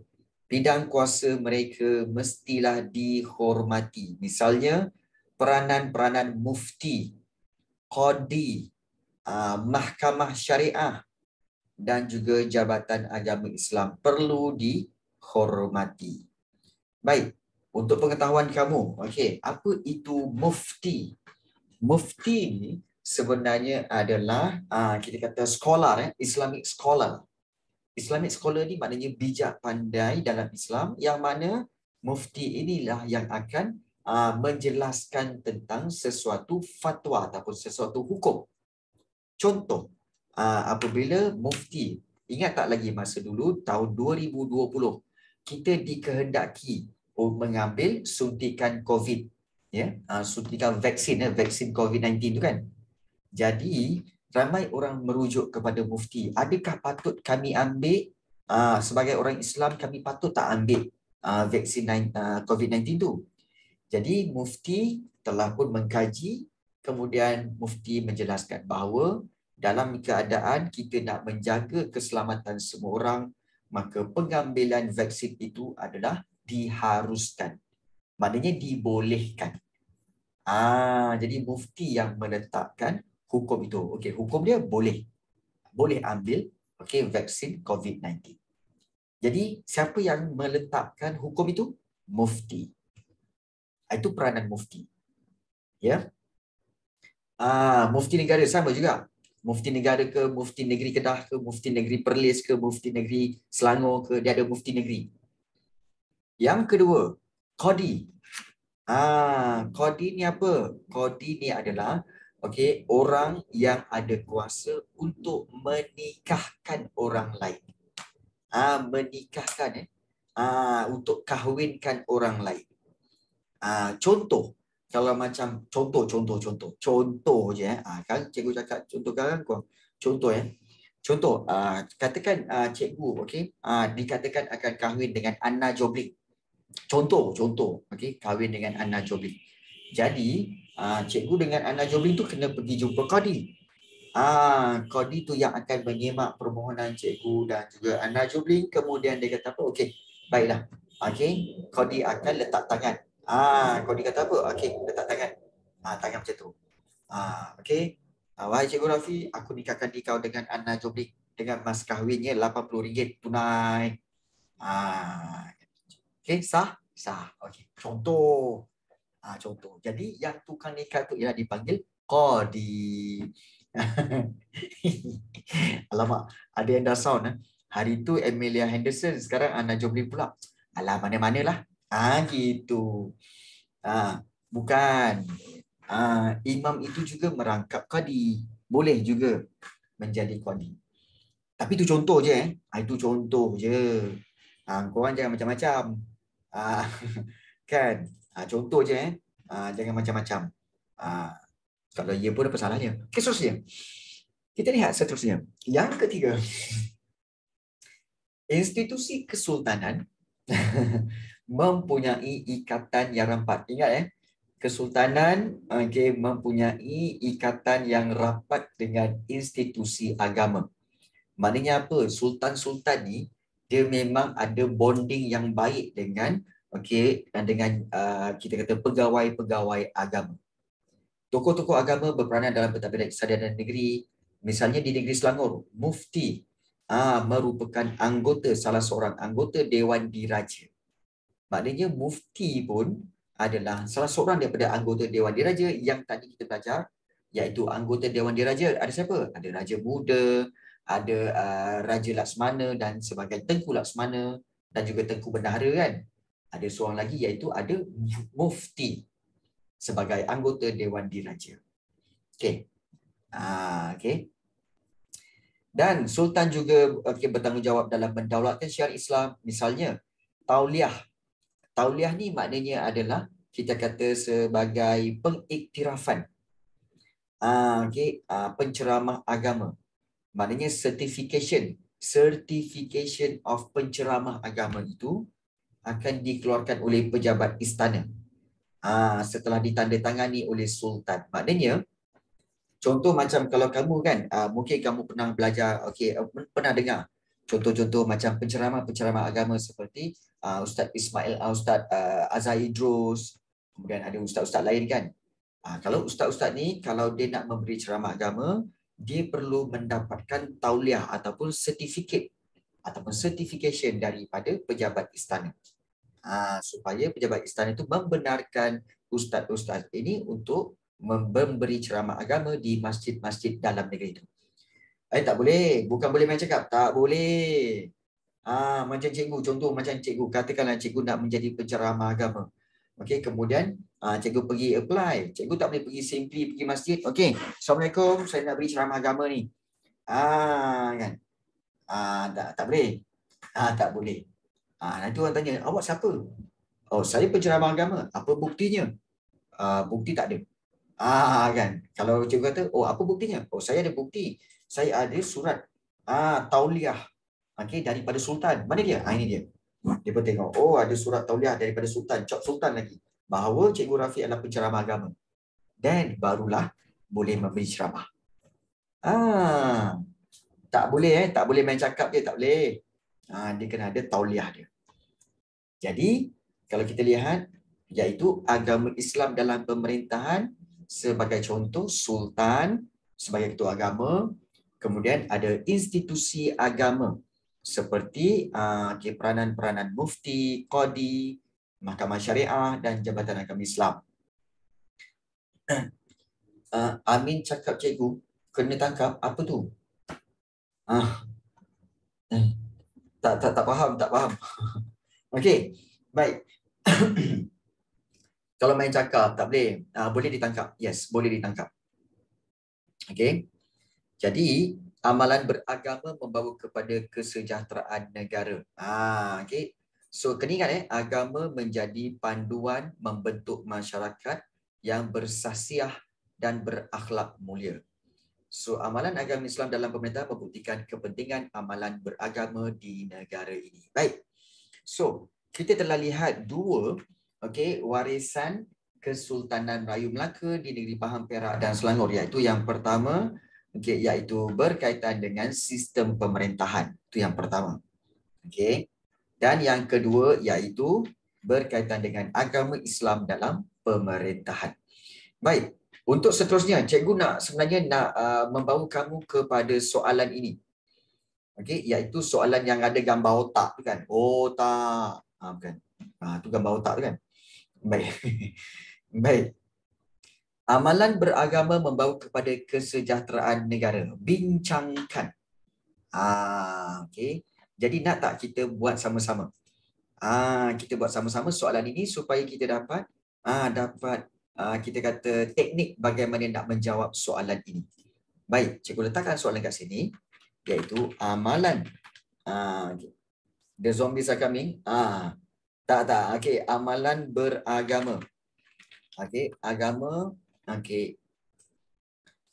Bidang kuasa mereka mestilah dihormati. Misalnya, peranan-peranan mufti, qadi, ah, mahkamah syariah dan juga jabatan agama Islam perlu dihormati. Baik, untuk pengetahuan kamu, okey, apa itu mufti?
Mufti ni
sebenarnya adalah uh, kita kata scholar, eh, Islamic scholar. Islamic scholar ni maknanya bijak pandai dalam Islam yang mana mufti inilah yang akan Ah, menjelaskan tentang sesuatu fatwa ataupun sesuatu hukum. Contoh, ah, apabila mufti, ingat tak lagi masa dulu tahun 2020, kita dikehendaki mengambil suntikan COVID, ya, ah, suntikan vaksin, ya? vaksin COVID-19 tu kan. Jadi, ramai orang merujuk kepada mufti, adakah patut kami ambil, sebagai orang Islam, kami patut tak ambil vaksin COVID-19 tu? Jadi mufti telah pun mengkaji kemudian mufti menjelaskan bahawa dalam keadaan kita nak menjaga keselamatan semua orang maka pengambilan vaksin itu adalah diharuskan. Maknanya dibolehkan. Ah, jadi mufti yang menetapkan hukum itu. Okey, hukum dia boleh. Boleh ambil okey vaksin COVID-19. Jadi siapa yang meletakkan hukum itu? Mufti itu peranan mufti. Ya. Ah, mufti negara sama juga. Mufti negara ke, mufti negeri Kedah ke, mufti negeri Perlis ke, mufti negeri Selangor ke, dia ada mufti negeri. Yang kedua, kodi. Ah, kodi ni apa? Kodi ni adalah okey, orang yang ada kuasa untuk menikahkan orang lain. Ah, menikahkan eh. Ah, untuk kahwinkan orang lain. Ah, contoh kalau macam contoh contoh contoh contoh je eh. Ah kan cikgu cakap contoh kan kau. Contoh eh. Contoh uh, katakan uh, cikgu okey uh, dikatakan akan kahwin dengan Anna Jobli. Contoh contoh okey kahwin dengan Anna Jobli. Jadi uh, cikgu dengan Anna Jobli tu kena pergi jumpa Kodi. Ah uh, Kodi tu yang akan menyemak permohonan cikgu dan juga Anna Jobli kemudian dia kata apa okey baiklah. Okey, Kodi akan letak tangan Ah, kau ni kata apa? Okey, letak tangan. Ah, tangan macam tu. Ah, okey. Ah, wahai Cikgu Rafi, aku nikahkan dia kau dengan Anna Jobli dengan mas kahwinnya 80 ringgit tunai.
Ah,
okey, sah? Sah. Okey. Contoh. Ah, contoh. Jadi yang tukang nikah tu ialah dipanggil qadi. [LAUGHS] Alamak, ada yang dah sound eh. Hari tu Amelia Henderson, sekarang Anna Jobli pula. Alah, mana-manalah. Ah ha, gitu. Ah ha, bukan. Ah ha, imam itu juga merangkap qadi. Boleh juga menjadi qadi. Tapi tu contoh je eh. Ha, itu contoh je. Ah ha, kau jangan macam-macam. Ah ha, [LAUGHS] kan. Ah ha, contoh je eh. Ha, jangan macam-macam. Ah ha, kalau ia pun apa salahnya? Kesusnya. Kita lihat seterusnya. Yang ketiga. [LAUGHS] Institusi kesultanan [LAUGHS] mempunyai ikatan yang rapat. Ingat eh, kesultanan okay, mempunyai ikatan yang rapat dengan institusi agama. Maknanya apa? Sultan-sultan ni dia memang ada bonding yang baik dengan okey dan dengan uh, kita kata pegawai-pegawai agama. Tokoh-tokoh agama berperanan dalam pentadbiran kesadaran dan negeri. Misalnya di negeri Selangor, mufti ah uh, merupakan anggota salah seorang anggota dewan diraja maknanya mufti pun adalah salah seorang daripada anggota Dewan Diraja yang tadi kita belajar iaitu anggota Dewan Diraja ada siapa? Ada Raja Muda, ada uh, Raja Laksmana dan sebagai Tengku Laksmana dan juga Tengku Bendahara kan. Ada seorang lagi iaitu ada mufti sebagai anggota Dewan Diraja. Okey. Ah uh, Dan sultan juga okay, bertanggungjawab dalam mendaulatkan syiar Islam misalnya tauliah Tauliah ni maknanya adalah kita kata sebagai pengiktirafan. Ah, okay. ah, penceramah agama. Maknanya certification. Certification of penceramah agama itu akan dikeluarkan oleh pejabat istana. Ah, setelah ditandatangani oleh sultan. Maknanya contoh macam kalau kamu kan ah, mungkin kamu pernah belajar okey pernah dengar contoh-contoh macam penceramah-penceramah agama seperti uh, Ustaz Ismail, uh, Ustaz uh, Azhar Idrus, kemudian ada ustaz-ustaz lain kan. Uh, kalau ustaz-ustaz ni kalau dia nak memberi ceramah agama, dia perlu mendapatkan tauliah ataupun sertifikat ataupun certification daripada pejabat istana. Uh, supaya pejabat istana itu membenarkan ustaz-ustaz ini untuk memberi ceramah agama di masjid-masjid dalam negeri itu. Eh tak boleh. Bukan boleh macam cakap. Tak boleh. Ah macam cikgu contoh macam cikgu katakanlah cikgu nak menjadi penceramah agama. Okey kemudian ah cikgu pergi apply. Cikgu tak boleh pergi simply pergi masjid. Okey. Assalamualaikum. Saya nak beri ceramah agama ni. Ah kan. Ah tak tak boleh. Ah tak boleh. Ah nanti orang tanya awak siapa? Oh saya penceramah agama. Apa buktinya? Ah bukti tak ada. Ah kan. Kalau cikgu kata oh apa buktinya? Oh saya ada bukti saya ada surat ah tauliah okey daripada sultan mana dia ah ini dia depa tengok oh ada surat tauliah daripada sultan cop sultan lagi bahawa cikgu Rafiq adalah penceramah agama dan barulah boleh memberi ceramah ah tak boleh eh tak boleh main cakap dia tak boleh ah dia kena ada tauliah dia jadi kalau kita lihat iaitu agama Islam dalam pemerintahan sebagai contoh sultan sebagai ketua agama Kemudian ada institusi agama seperti ah, peranan-peranan mufti, kodi, mahkamah syariah dan Jabatan Agama Islam. [CLEARS THROAT] Ah, Amin cakap cikgu, kena tangkap apa tu? Ah. Eh, tak, tak, tak faham, tak faham. [LAUGHS] Okey, baik. [CLEARS THROAT] Kalau main cakap tak boleh, ah, boleh ditangkap. Yes, boleh ditangkap. Okey. Jadi amalan beragama membawa kepada kesejahteraan negara. Ah, okay. So kena ingat eh, agama menjadi panduan membentuk masyarakat yang bersasiah dan berakhlak mulia. So amalan agama Islam dalam pemerintah membuktikan kepentingan amalan beragama di negara ini. Baik. So kita telah lihat dua okay, warisan Kesultanan Melayu Melaka di negeri Pahang, Perak dan Selangor iaitu yang pertama okey iaitu berkaitan dengan sistem pemerintahan itu yang pertama okey dan yang kedua iaitu berkaitan dengan agama Islam dalam pemerintahan baik untuk seterusnya cikgu nak sebenarnya nak uh, membawa kamu kepada soalan ini okey iaitu soalan yang ada gambar otak tu kan otak ah bukan ah tu gambar otak tu kan baik [LAUGHS] baik Amalan beragama membawa kepada kesejahteraan negara. Bincangkan. Ah, okay. Jadi nak tak kita buat sama-sama? Ah, kita buat sama-sama soalan ini supaya kita dapat ah, dapat ah, kita kata teknik bagaimana nak menjawab soalan ini. Baik, cikgu letakkan soalan kat sini iaitu amalan. Ah, okay. The zombies are coming. Ah, tak, tak. Okay, amalan beragama. Okay, agama Okey.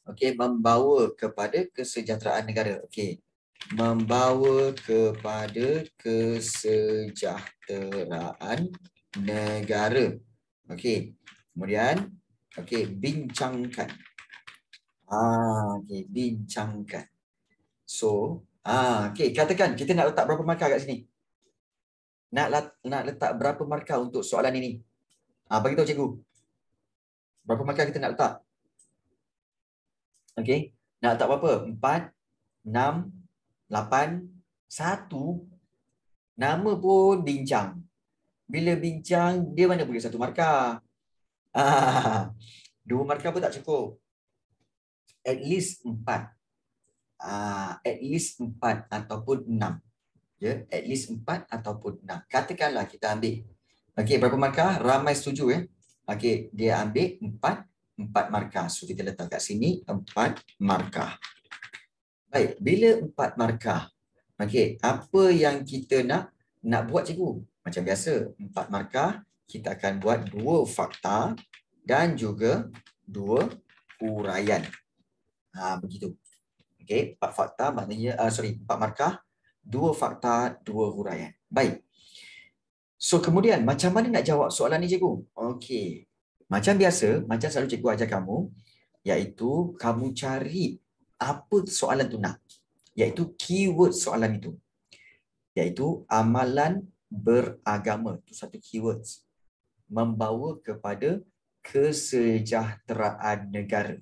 Okey, membawa kepada kesejahteraan negara. Okey. Membawa kepada kesejahteraan negara. Okey. Kemudian, okey, bincangkan. Ah, okey, bincangkan. So, ah, okey, katakan kita nak letak berapa markah kat sini? Nak nak letak berapa markah untuk soalan ini? Ah, bagi tahu cikgu. Berapa markah kita nak letak? Okay, Nak letak berapa? 4, 6, 8, 1. Nama pun bincang. Bila bincang, dia mana boleh satu markah? Ah, [LAUGHS] Dua markah pun tak cukup. At least 4. Uh, ah, at least 4 ataupun 6. Yeah? At least 4 ataupun 6. Katakanlah kita ambil. Okey, berapa markah? Ramai setuju ya? Eh? Okey, dia ambil empat empat markah. So kita letak kat sini empat markah. Baik, bila empat markah. Okey, apa yang kita nak nak buat cikgu? Macam biasa, empat markah kita akan buat dua fakta dan juga dua huraian. Ha begitu. Okey, empat fakta maknanya uh, sorry, empat markah, dua fakta, dua huraian. Baik. So kemudian macam mana nak jawab soalan ni cikgu? Okey. Macam biasa, macam selalu cikgu ajar kamu, iaitu kamu cari apa soalan tu nak. Iaitu keyword soalan itu. Iaitu amalan beragama. Itu satu keyword. Membawa kepada kesejahteraan negara.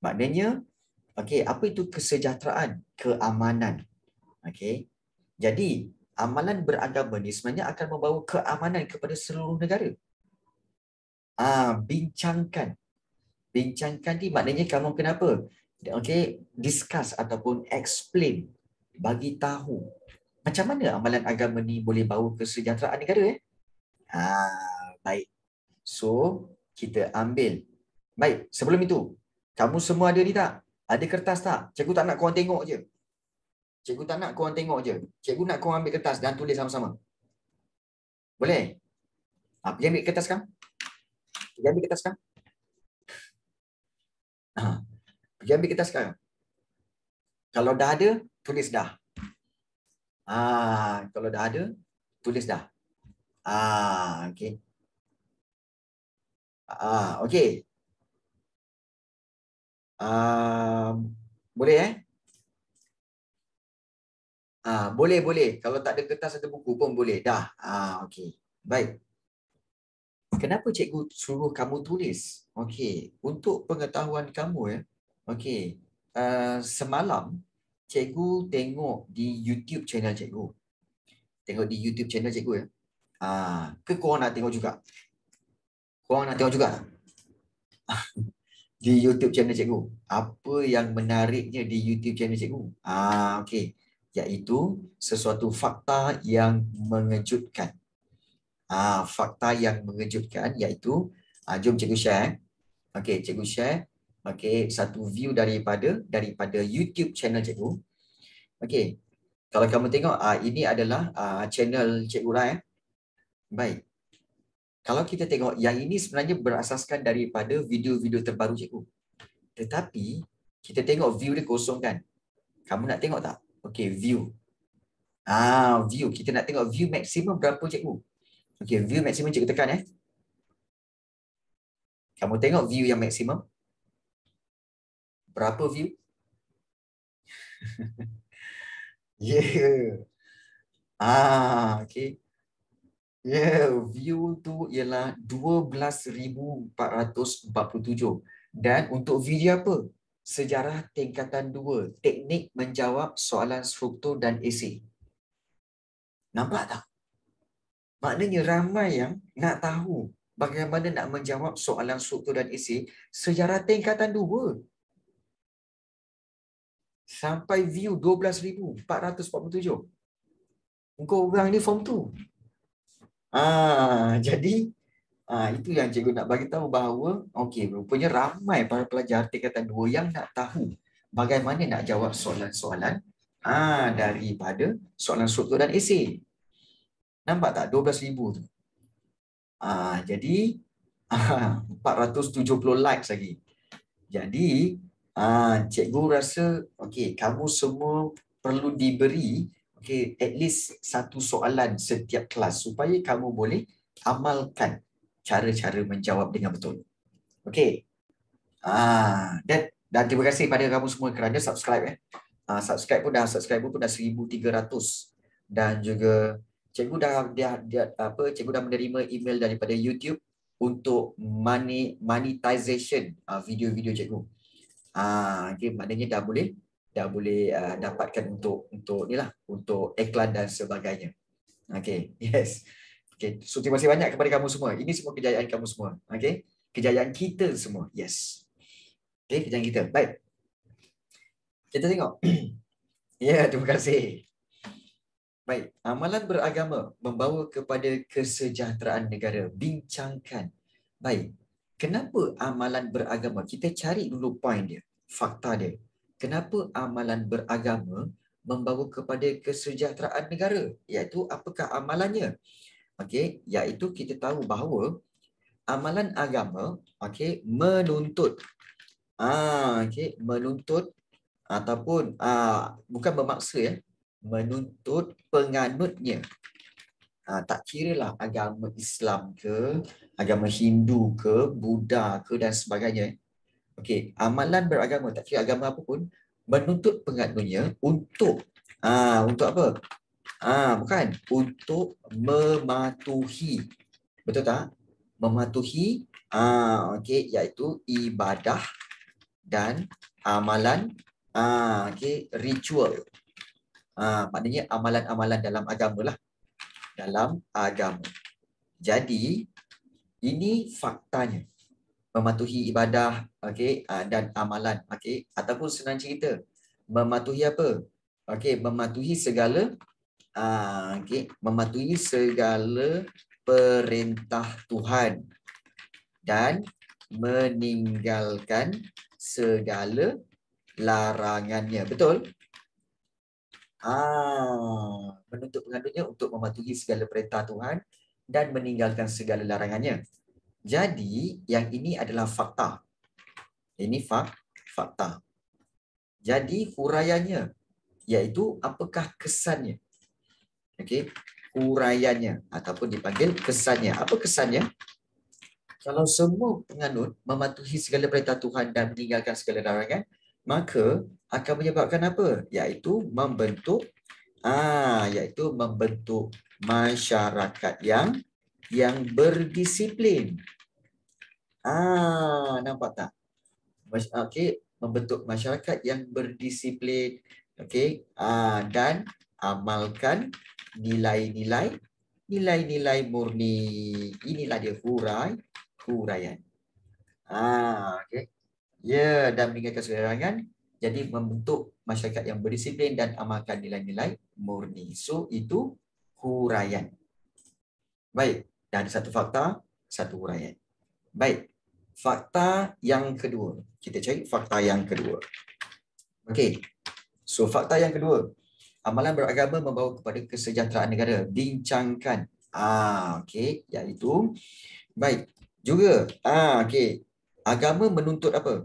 Maknanya, okey, apa itu kesejahteraan? Keamanan. Okey. Jadi, amalan beragama ni sebenarnya akan membawa keamanan kepada seluruh negara. Ah, bincangkan. Bincangkan ni maknanya kamu kenapa? Okay, discuss ataupun explain. Bagi tahu. Macam mana amalan agama ni boleh bawa kesejahteraan negara eh? Ah, baik. So, kita ambil. Baik, sebelum itu. Kamu semua ada ni tak? Ada kertas tak? Cikgu tak nak korang tengok je. Cikgu tak nak korang tengok je. Cikgu nak korang ambil kertas dan tulis sama-sama. Boleh? Ha, pergi ambil kertas sekarang. Pergi ambil kertas sekarang. Ha, pergi ambil kertas sekarang. Kalau dah ada, tulis dah. Ha, kalau dah ada, tulis dah.
Ha, okay. Ha, okay. Ha, boleh eh?
Ha, boleh, boleh. Kalau tak ada kertas atau buku pun boleh. Dah. Ha, okey.
Baik. Kenapa cikgu suruh kamu tulis? Okey. Untuk pengetahuan kamu, ya. Okey. Uh, semalam, cikgu tengok di YouTube channel cikgu. Tengok di YouTube channel cikgu, ya. Ha, ke korang nak tengok juga? Korang nak tengok juga [LAUGHS] di YouTube channel cikgu. Apa yang menariknya di YouTube channel cikgu? Ah, ha, okey iaitu sesuatu fakta yang mengejutkan. Ah, fakta yang mengejutkan iaitu ah, jom cikgu share. Eh. Okey, cikgu share. Okey, satu view daripada daripada YouTube channel cikgu. Okey. Kalau kamu tengok ah, ini adalah ah, channel cikgu lah eh. Baik. Kalau kita tengok yang ini sebenarnya berasaskan daripada video-video terbaru cikgu. Tetapi kita tengok view dia kosong kan? Kamu nak tengok tak? Okay, view. Ah, view. Kita nak tengok view maksimum berapa cikgu.
Okay, view maksimum cikgu tekan eh. Kamu tengok view yang maksimum. Berapa view? [LAUGHS] yeah. Ah, okay.
Yeah, view tu ialah 12,447. Dan untuk video apa? sejarah tingkatan 2 teknik menjawab soalan struktur dan esei. Nampak tak? Maknanya ramai yang nak tahu bagaimana nak menjawab soalan struktur dan esei
sejarah tingkatan 2. Sampai view 12447. Engkau orang ni form 2.
Ah, jadi Ha, itu yang cikgu nak bagi tahu bahawa okey rupanya ramai para pelajar tingkatan 2 yang nak tahu bagaimana nak jawab soalan-soalan ah ha, daripada soalan struktur dan esei. Nampak tak 12000 tu? Ah ha, jadi ha, [LAUGHS] 470 likes lagi. Jadi ha, cikgu rasa okey kamu semua perlu diberi okey at least satu soalan setiap kelas supaya kamu boleh amalkan cara-cara menjawab dengan betul. Okey. Ah, dan, dan terima kasih kepada kamu semua kerana subscribe eh. Ah, subscribe pun dah subscribe pun dah 1300 dan juga cikgu dah dia, dia apa cikgu dah menerima email daripada YouTube untuk money monetization ah, video-video cikgu. Ah, okay, maknanya dah boleh dah boleh uh, dapatkan untuk untuk inilah untuk iklan dan sebagainya. Okay, yes. Okay. So terima kasih banyak kepada kamu semua. Ini semua kejayaan kamu semua. Okay. Kejayaan kita semua. Yes. Okay. Kejayaan kita. Baik. Kita tengok. [CLEARS THROAT] ya, yeah, terima kasih. Baik. Amalan beragama membawa kepada kesejahteraan negara. Bincangkan. Baik. Kenapa amalan beragama? Kita cari dulu point dia. Fakta dia. Kenapa amalan beragama membawa kepada kesejahteraan negara? Iaitu apakah amalannya? okey iaitu kita tahu bahawa amalan agama okey menuntut ah okey menuntut ataupun ah bukan bermaksa ya menuntut penganutnya ah tak kiralah agama Islam ke agama Hindu ke Buddha ke dan sebagainya okey amalan beragama tak kira agama apa pun menuntut penganutnya untuk ah untuk apa Ah, bukan untuk mematuhi. Betul tak? Mematuhi ah okey iaitu ibadah dan amalan ah okey ritual. Ah maknanya amalan-amalan dalam agama lah. Dalam agama. Jadi ini faktanya mematuhi ibadah okey ah, dan amalan okey ataupun senang cerita mematuhi apa okey mematuhi segala Ah, okay, mematuhi segala perintah Tuhan dan meninggalkan segala larangannya. Betul? Ah, menuntut pengadunya untuk mematuhi segala perintah Tuhan dan meninggalkan segala larangannya. Jadi, yang ini adalah fakta. Ini fak fakta. Jadi, huraiannya iaitu apakah kesannya? okey uraiannya ataupun dipanggil kesannya apa kesannya kalau semua penganut mematuhi segala perintah Tuhan dan meninggalkan segala larangan maka akan menyebabkan apa Yaitu membentuk ah yaitu membentuk masyarakat yang yang berdisiplin ah nampak tak okey membentuk masyarakat yang berdisiplin okey ah dan amalkan nilai-nilai nilai-nilai murni inilah dia hurai huraian ah okey ya yeah, dan meninggalkan segerangan jadi membentuk masyarakat yang berdisiplin dan amalkan nilai-nilai murni so itu huraian baik dan ada satu fakta satu huraian baik fakta yang kedua kita cari fakta yang kedua okey so fakta yang kedua amalan beragama membawa kepada kesejahteraan negara bincangkan ah okey iaitu baik juga ah okey agama menuntut apa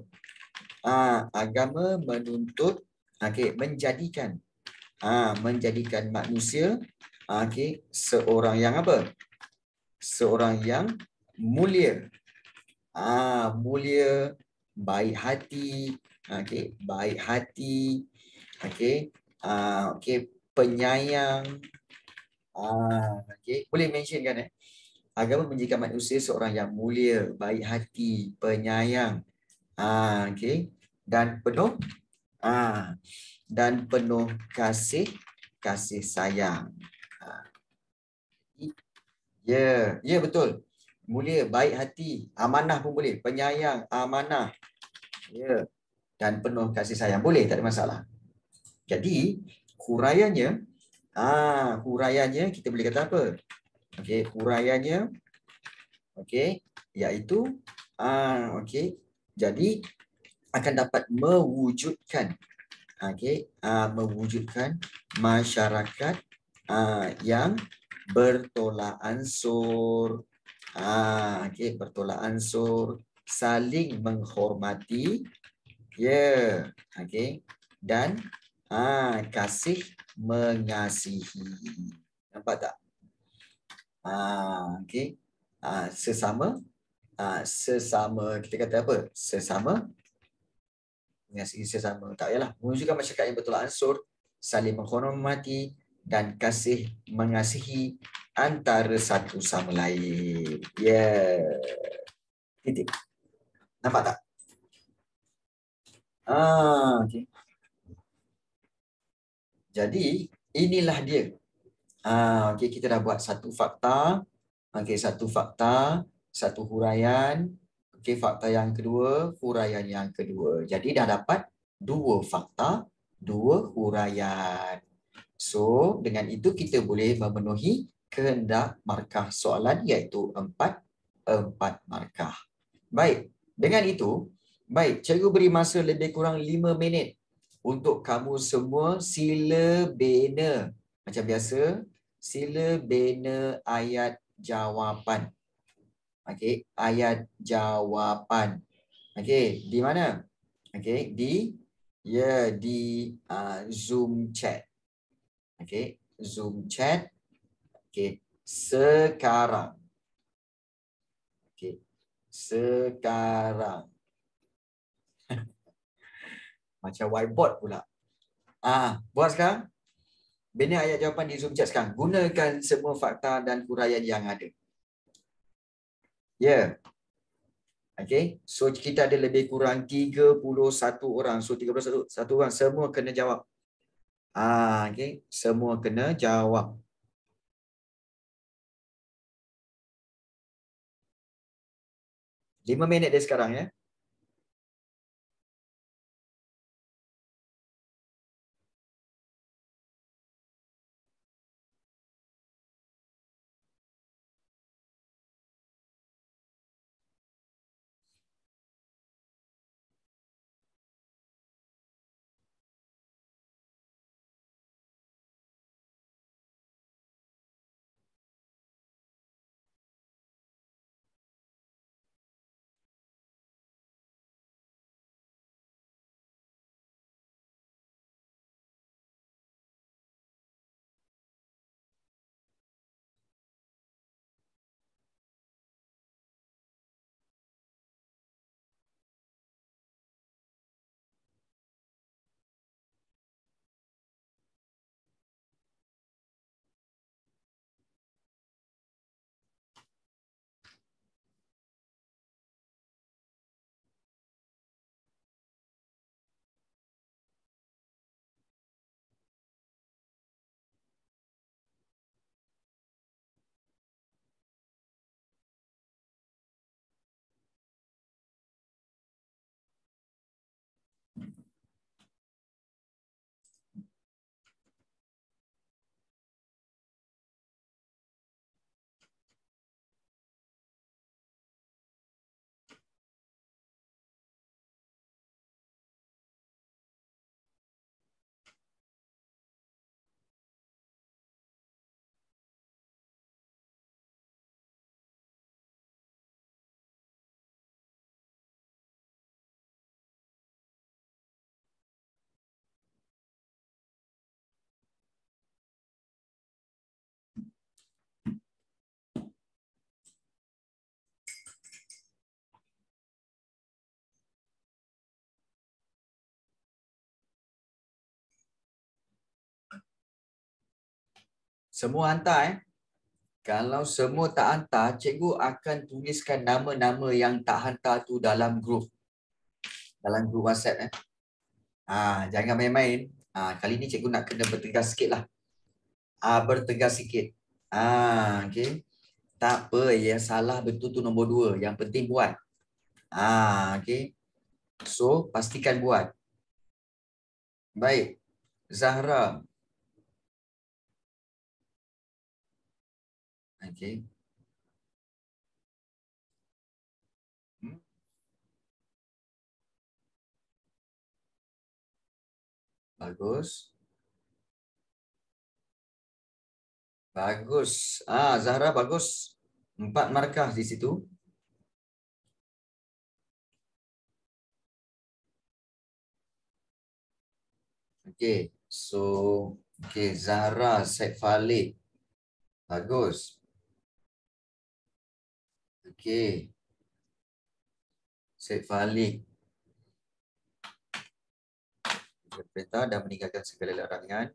ah agama menuntut okey menjadikan ah menjadikan manusia ah, okey seorang yang apa seorang yang mulia ah mulia baik hati okey baik hati okey uh, ah, okey penyayang uh, ah, okey boleh kan eh agama menjadikan manusia seorang yang mulia baik hati penyayang uh, ah, okey dan penuh uh, dan penuh kasih kasih sayang Ya, yeah, yeah, betul. Mulia, baik hati, amanah pun boleh. Penyayang, amanah. Ya. Yeah. Dan penuh kasih sayang. Boleh, tak ada masalah. Jadi huraiannya ah huraiannya kita boleh kata apa? Okey, huraiannya okey iaitu ah okey. Jadi akan dapat mewujudkan ah, okey ah mewujudkan masyarakat ah yang bertolak ansur ah okey bertolak ansur saling menghormati ya yeah. okey dan Ah kasih mengasihi. Nampak tak? Ah ha, okay. Ha, sesama. Ha, sesama. Kita kata apa? Sesama. Mengasihi sesama. Tak payahlah. Menunjukkan masyarakat yang betul ansur. Saling menghormati. Dan kasih mengasihi antara satu sama
lain. Yeah. Titik. Nampak tak? Ah, ha, okay.
Jadi inilah dia. Ah, okay, kita dah buat satu fakta, okay, satu fakta, satu huraian, okay, fakta yang kedua, huraian yang kedua. Jadi dah dapat dua fakta, dua huraian. So dengan itu kita boleh memenuhi kehendak markah soalan iaitu empat empat markah. Baik, dengan itu, baik, cikgu beri masa lebih kurang lima minit untuk kamu semua sila bina macam biasa sila bina ayat jawapan Okay, ayat jawapan Okay, di mana Okay, di ya yeah, di uh, zoom chat Okay, zoom chat Okay, sekarang okey sekarang macam whiteboard pula. Ah, buat sekarang. Bina ayat jawapan di Zoom chat sekarang. Gunakan semua fakta dan huraian yang ada. Ya. Yeah. Okay. So kita ada lebih kurang
31 orang. So 31 orang semua kena jawab. Ah,
okay. Semua kena jawab. Lima minit dia sekarang ya. Yeah. Semua hantar eh. Kalau semua tak
hantar, cikgu akan tuliskan nama-nama yang tak hantar tu dalam grup. Dalam grup WhatsApp eh. Ha, jangan main-main. Ha, kali ni cikgu nak kena bertegas sikit lah. Ha, bertegas sikit. Ha, okay. Tak apa, yang salah betul tu nombor dua. Yang penting buat. Ha, okay.
So, pastikan buat. Baik. Zahra, Okay. Hmm? Bagus. Bagus. Ah, Zahra bagus. Empat markah di situ. Okay. So,
okay. Zahra, Syed Falid. Bagus. Okey. Syed Falik.
Berita dan meninggalkan segala larangan.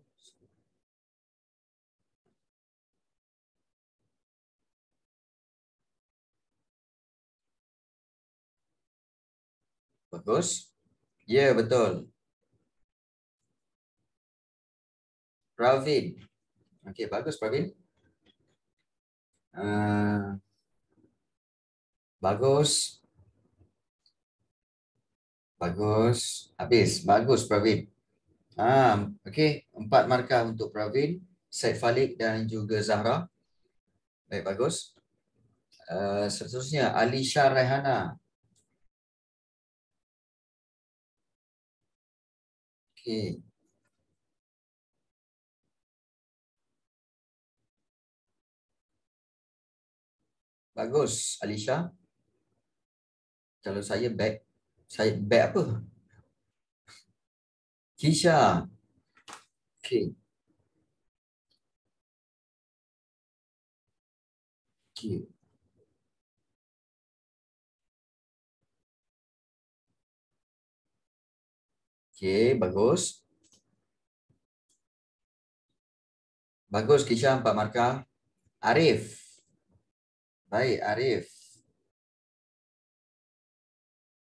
Bagus. Ya, yeah, betul.
Pravin. Okey, bagus Pravin. Uh, Bagus. Bagus. Habis. Bagus, Pravin. Ah, ha, okay. Empat markah untuk Pravin. Syed Falik dan juga Zahra. Baik, bagus.
Uh, seterusnya, Alisha Rehana. Okay. Bagus, Alisha kalau saya back saya back apa Kisha okay, okay, okay, bagus bagus Kisha empat markah Arif baik Arif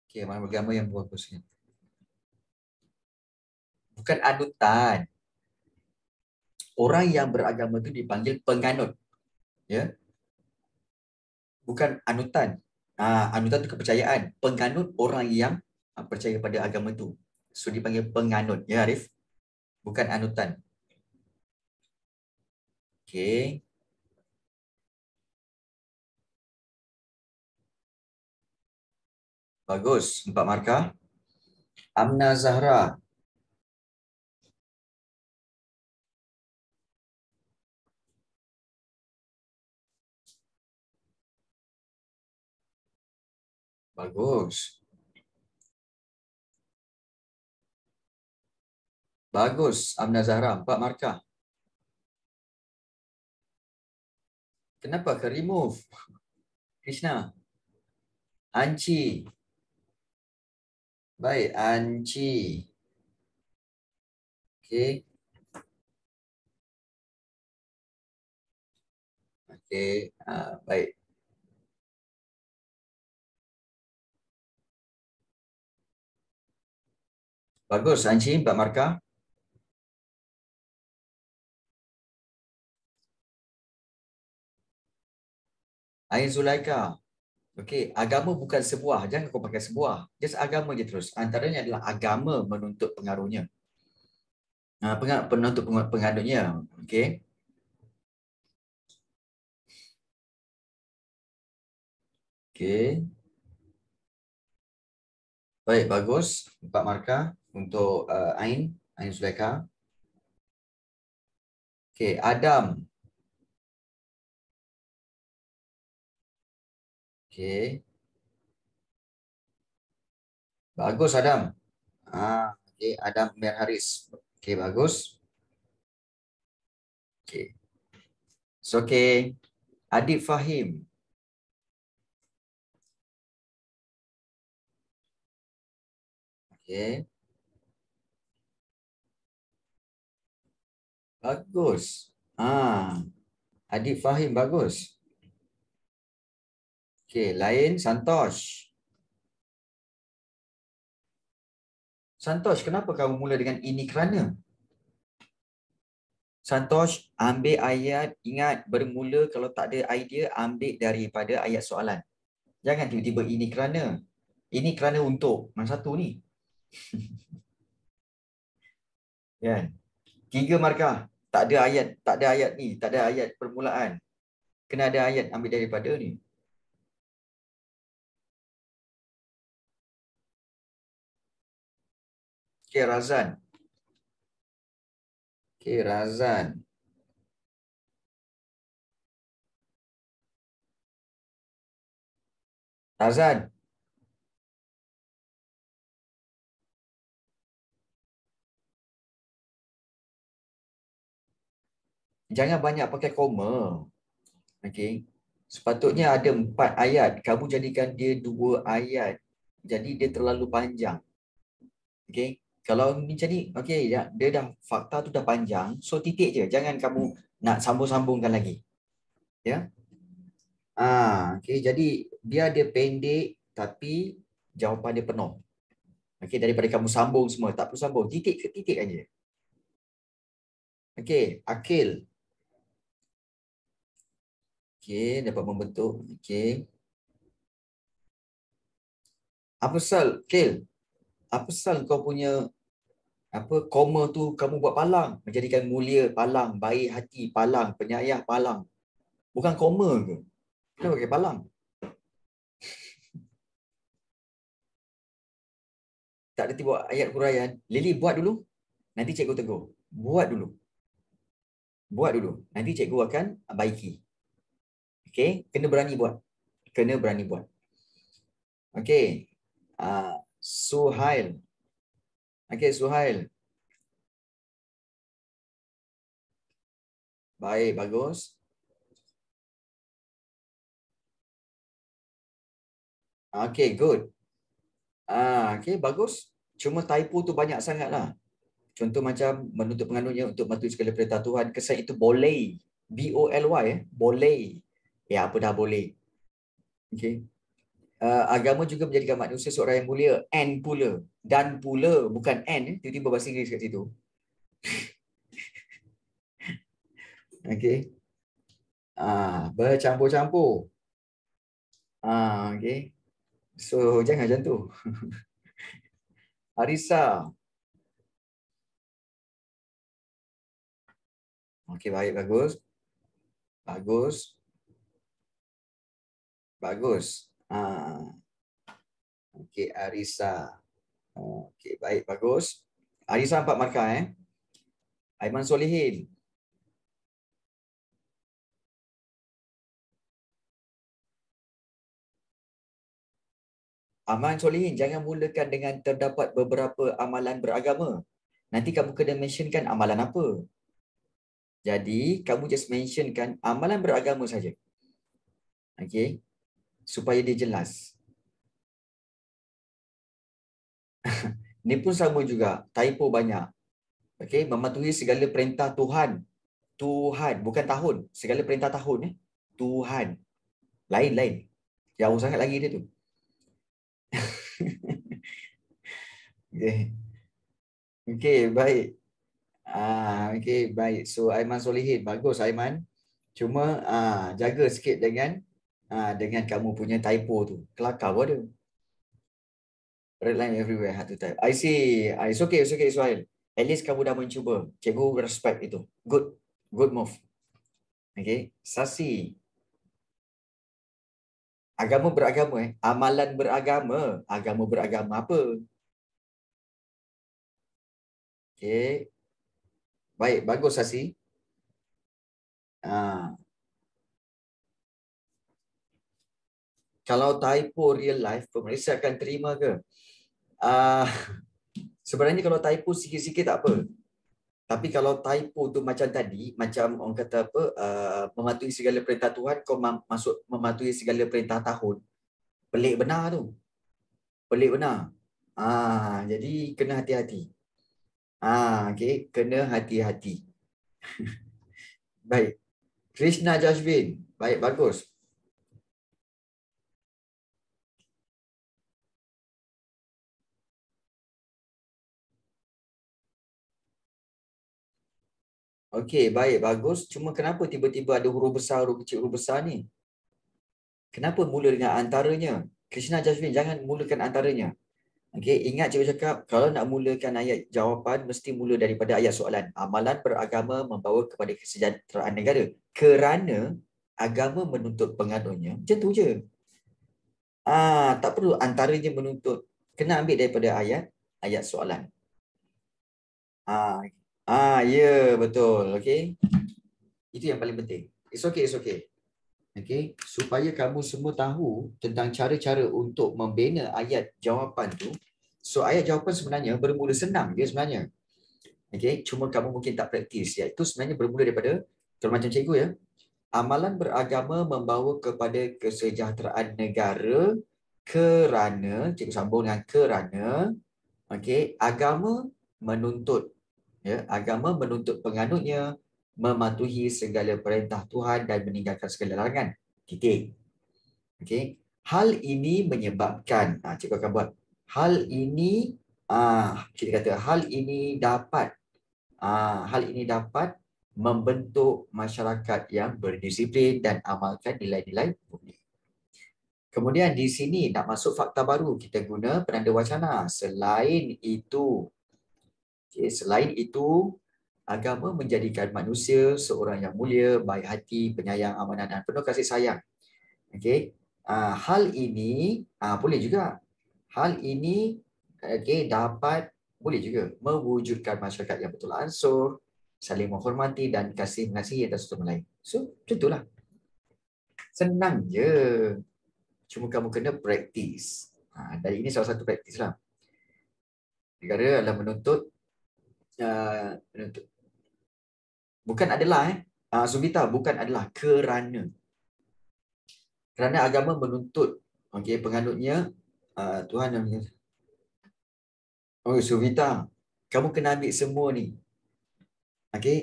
Okey, mana agama yang bagus ni? Bukan anutan.
Orang yang beragama itu dipanggil penganut. Ya. Yeah?
Bukan anutan. Ah, uh, anutan itu kepercayaan. Penganut orang yang ah,
percaya pada agama itu. So dipanggil penganut, ya Arif. Bukan anutan.
Okey. Bagus, empat markah. Amna Zahra. Bagus. Bagus, Amna Zahra, empat markah. Kenapa ke remove? Krishna. Anci. Anci. Baik, Anci. Okey. Okey, ah, baik. Bagus, Anci, Pak Marka. Ain Zulaika. Okey, agama bukan sebuah. Jangan kau pakai sebuah. Just agama je
terus.
Antaranya adalah agama menuntut pengaruhnya. Ah, ha, peng penuntut
pengaruhnya. Okey. Okey. Baik, bagus. Empat markah untuk uh, Ain, Ain Zulaika. Okey, Adam. Okey. Bagus
Adam. Ah, ha, okay, Adam Mir Haris. Okey bagus.
Okey. So okey. Adib Fahim. Okey. Bagus. Ah. Ha. Adib Fahim bagus. Okey, lain Santosh. Santosh, kenapa kamu mula dengan ini kerana?
Santosh, ambil ayat, ingat bermula kalau tak ada idea, ambil daripada ayat soalan. Jangan tiba-tiba ini kerana. Ini kerana untuk. Mana satu ni? yeah. [LAUGHS] Kan? Tiga markah.
Tak ada ayat, tak ada ayat ni, tak ada ayat permulaan. Kena ada ayat ambil daripada ni. Okay, Razan. Okay, Razan. Razan. Jangan banyak pakai koma. Okay. Sepatutnya
ada empat ayat. Kamu jadikan dia dua ayat. Jadi dia terlalu panjang. Okay kalau macam ni okey ya dia dah fakta tu dah panjang so titik je jangan kamu nak sambung-sambungkan lagi ya ah okey jadi biar dia pendek tapi jawapan dia penuh
okey daripada kamu sambung semua tak perlu sambung titik ke titik aja okey akil okey dapat membentuk okey apa sal akil? apa sal kau punya apa koma tu kamu buat palang menjadikan mulia palang baik hati palang penyayang palang bukan koma ke kenapa pakai palang [LAUGHS] tak ada buat ayat huraian lili buat dulu nanti cikgu tegur buat dulu
buat dulu nanti cikgu akan baiki okey kena berani
buat kena berani buat okey uh, suhail
Okey, Suhail. Baik, bagus. Okey, good. Ah, okey,
bagus. Cuma typo tu banyak sangatlah. Contoh macam menuntut penganutnya untuk matu segala
perintah Tuhan, kesan itu boleh. B O L Y, eh? boleh. Ya, apa dah boleh. Okay uh, agama juga menjadikan manusia seorang yang mulia and pula dan pula bukan and tiba-tiba bahasa Inggeris kat situ
[LAUGHS] okey ah uh, bercampur-campur
ah uh, okey so jangan macam tu [LAUGHS] Arisa Okey baik bagus. Bagus.
Bagus. Ah. Okey, Arisa.
Okey, baik, bagus. Arisa empat markah eh. Aiman Solihin. Aman Solihin, jangan mulakan dengan
terdapat beberapa amalan beragama. Nanti kamu kena mentionkan amalan apa. Jadi, kamu just mentionkan amalan beragama saja. Okay supaya dia jelas. Ini [LAUGHS] pun sama juga, typo banyak. Okey, mematuhi segala perintah
Tuhan. Tuhan, bukan tahun. Segala perintah tahun. Eh? Tuhan. Lain-lain. Jauh sangat lagi dia tu. [LAUGHS] okay. okay, baik. Ah, okay, baik. So, Aiman Solihin. Bagus, Aiman. Cuma ah, jaga sikit dengan Ha, dengan kamu punya typo tu. Kelakar ada? dia. Red line everywhere, hard to type. I see. Ah, it's okay, it's okay, Iswail. At least kamu dah mencuba. Cikgu respect itu.
Good. Good move. Okay. Sasi. Agama beragama eh. Amalan beragama. Agama beragama apa?
Okay. Baik, bagus Sasi. Ah.
kalau typo real life, pemeriksa akan terima ke? Uh,
[LAUGHS] sebenarnya kalau typo sikit-sikit tak apa. Tapi kalau typo tu macam tadi, macam orang kata apa, uh, mematuhi segala perintah Tuhan, kau ma- masuk mematuhi segala perintah tahun. Pelik benar tu. Pelik benar. Ah, uh, jadi kena hati-hati. Ah, uh, okay. Kena hati-hati.
[LAUGHS] Baik. Krishna Jashvin. Baik, bagus. Okey, baik, bagus. Cuma kenapa tiba-tiba ada huruf besar, huruf kecil, huruf besar ni?
Kenapa mula dengan antaranya? Krishna Jasmine, jangan mulakan antaranya. Okey, ingat cikgu cakap, kalau nak mulakan ayat jawapan, mesti mula daripada ayat soalan. Amalan beragama membawa kepada kesejahteraan negara. Kerana agama menuntut pengaruhnya. Macam tu je. Ah, tak perlu antaranya menuntut. Kena ambil daripada ayat, ayat soalan. Ah, Ah, ya yeah, betul. Okey. Itu yang paling penting. It's okay, it's okay. Okey, supaya kamu semua tahu tentang cara-cara untuk membina ayat jawapan tu. So ayat jawapan sebenarnya bermula senang dia sebenarnya. Okey, cuma kamu mungkin tak praktis. Ya, itu sebenarnya bermula daripada kalau macam cikgu ya. Amalan beragama membawa kepada kesejahteraan negara kerana, cikgu sambung dengan kerana, okey, agama menuntut Ya, agama menuntut penganutnya mematuhi segala perintah Tuhan dan meninggalkan segala larangan. Okay, Okey. Hal ini menyebabkan, ah cikgu akan buat. Hal ini ah kita kata hal ini dapat ah hal ini dapat membentuk masyarakat yang berdisiplin dan amalkan nilai-nilai budi. Kemudian di sini nak masuk fakta baru kita guna penanda wacana. Selain itu, Okay, selain itu, agama menjadikan manusia seorang yang mulia, baik hati, penyayang, amanah dan penuh kasih sayang. Okay, ah, hal ini ah, boleh juga. Hal ini okay, dapat boleh juga mewujudkan masyarakat yang betul ansur, saling menghormati dan kasih mengasihi dan satu sama lain. So, contohlah. Senang je.
Cuma kamu kena praktis. Ha, ah, dan ini salah satu praktis lah. Negara adalah menuntut uh, bukan adalah eh uh, ah, Subita bukan adalah kerana kerana
agama menuntut okey penganutnya uh, Tuhan yang Oh Subita kamu kena ambil semua ni okey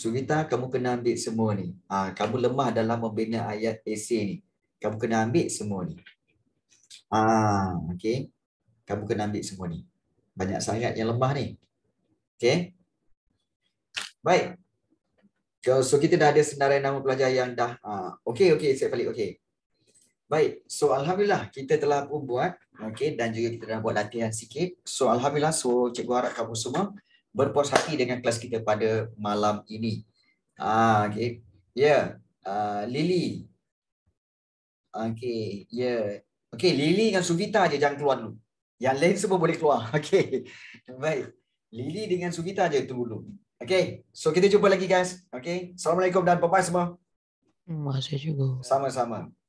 Subita kamu kena ambil semua ni uh, kamu lemah dalam membina ayat esei ni kamu kena ambil semua ni ah uh, okey kamu kena ambil semua ni banyak sangat yang lemah ni Okay, Baik. So, so kita dah ada senarai nama pelajar yang dah uh, ah, okay okey saya balik okay. Baik. So alhamdulillah kita telah pun buat okay dan juga kita dah buat latihan sikit. So alhamdulillah so cikgu harap kamu semua berpuas hati dengan kelas kita pada malam ini. Ah uh, okey. Ya. Yeah. Uh, Lily. okay Ya. Yeah. Okay Lily dan Suvita aja jangan keluar dulu. Yang lain semua boleh keluar. [LAUGHS] Okay, Baik. Lily dengan Sugita je tu dulu. Okay. So kita jumpa lagi guys. Okay. Assalamualaikum dan bye-bye semua. Masih juga. Sama-sama.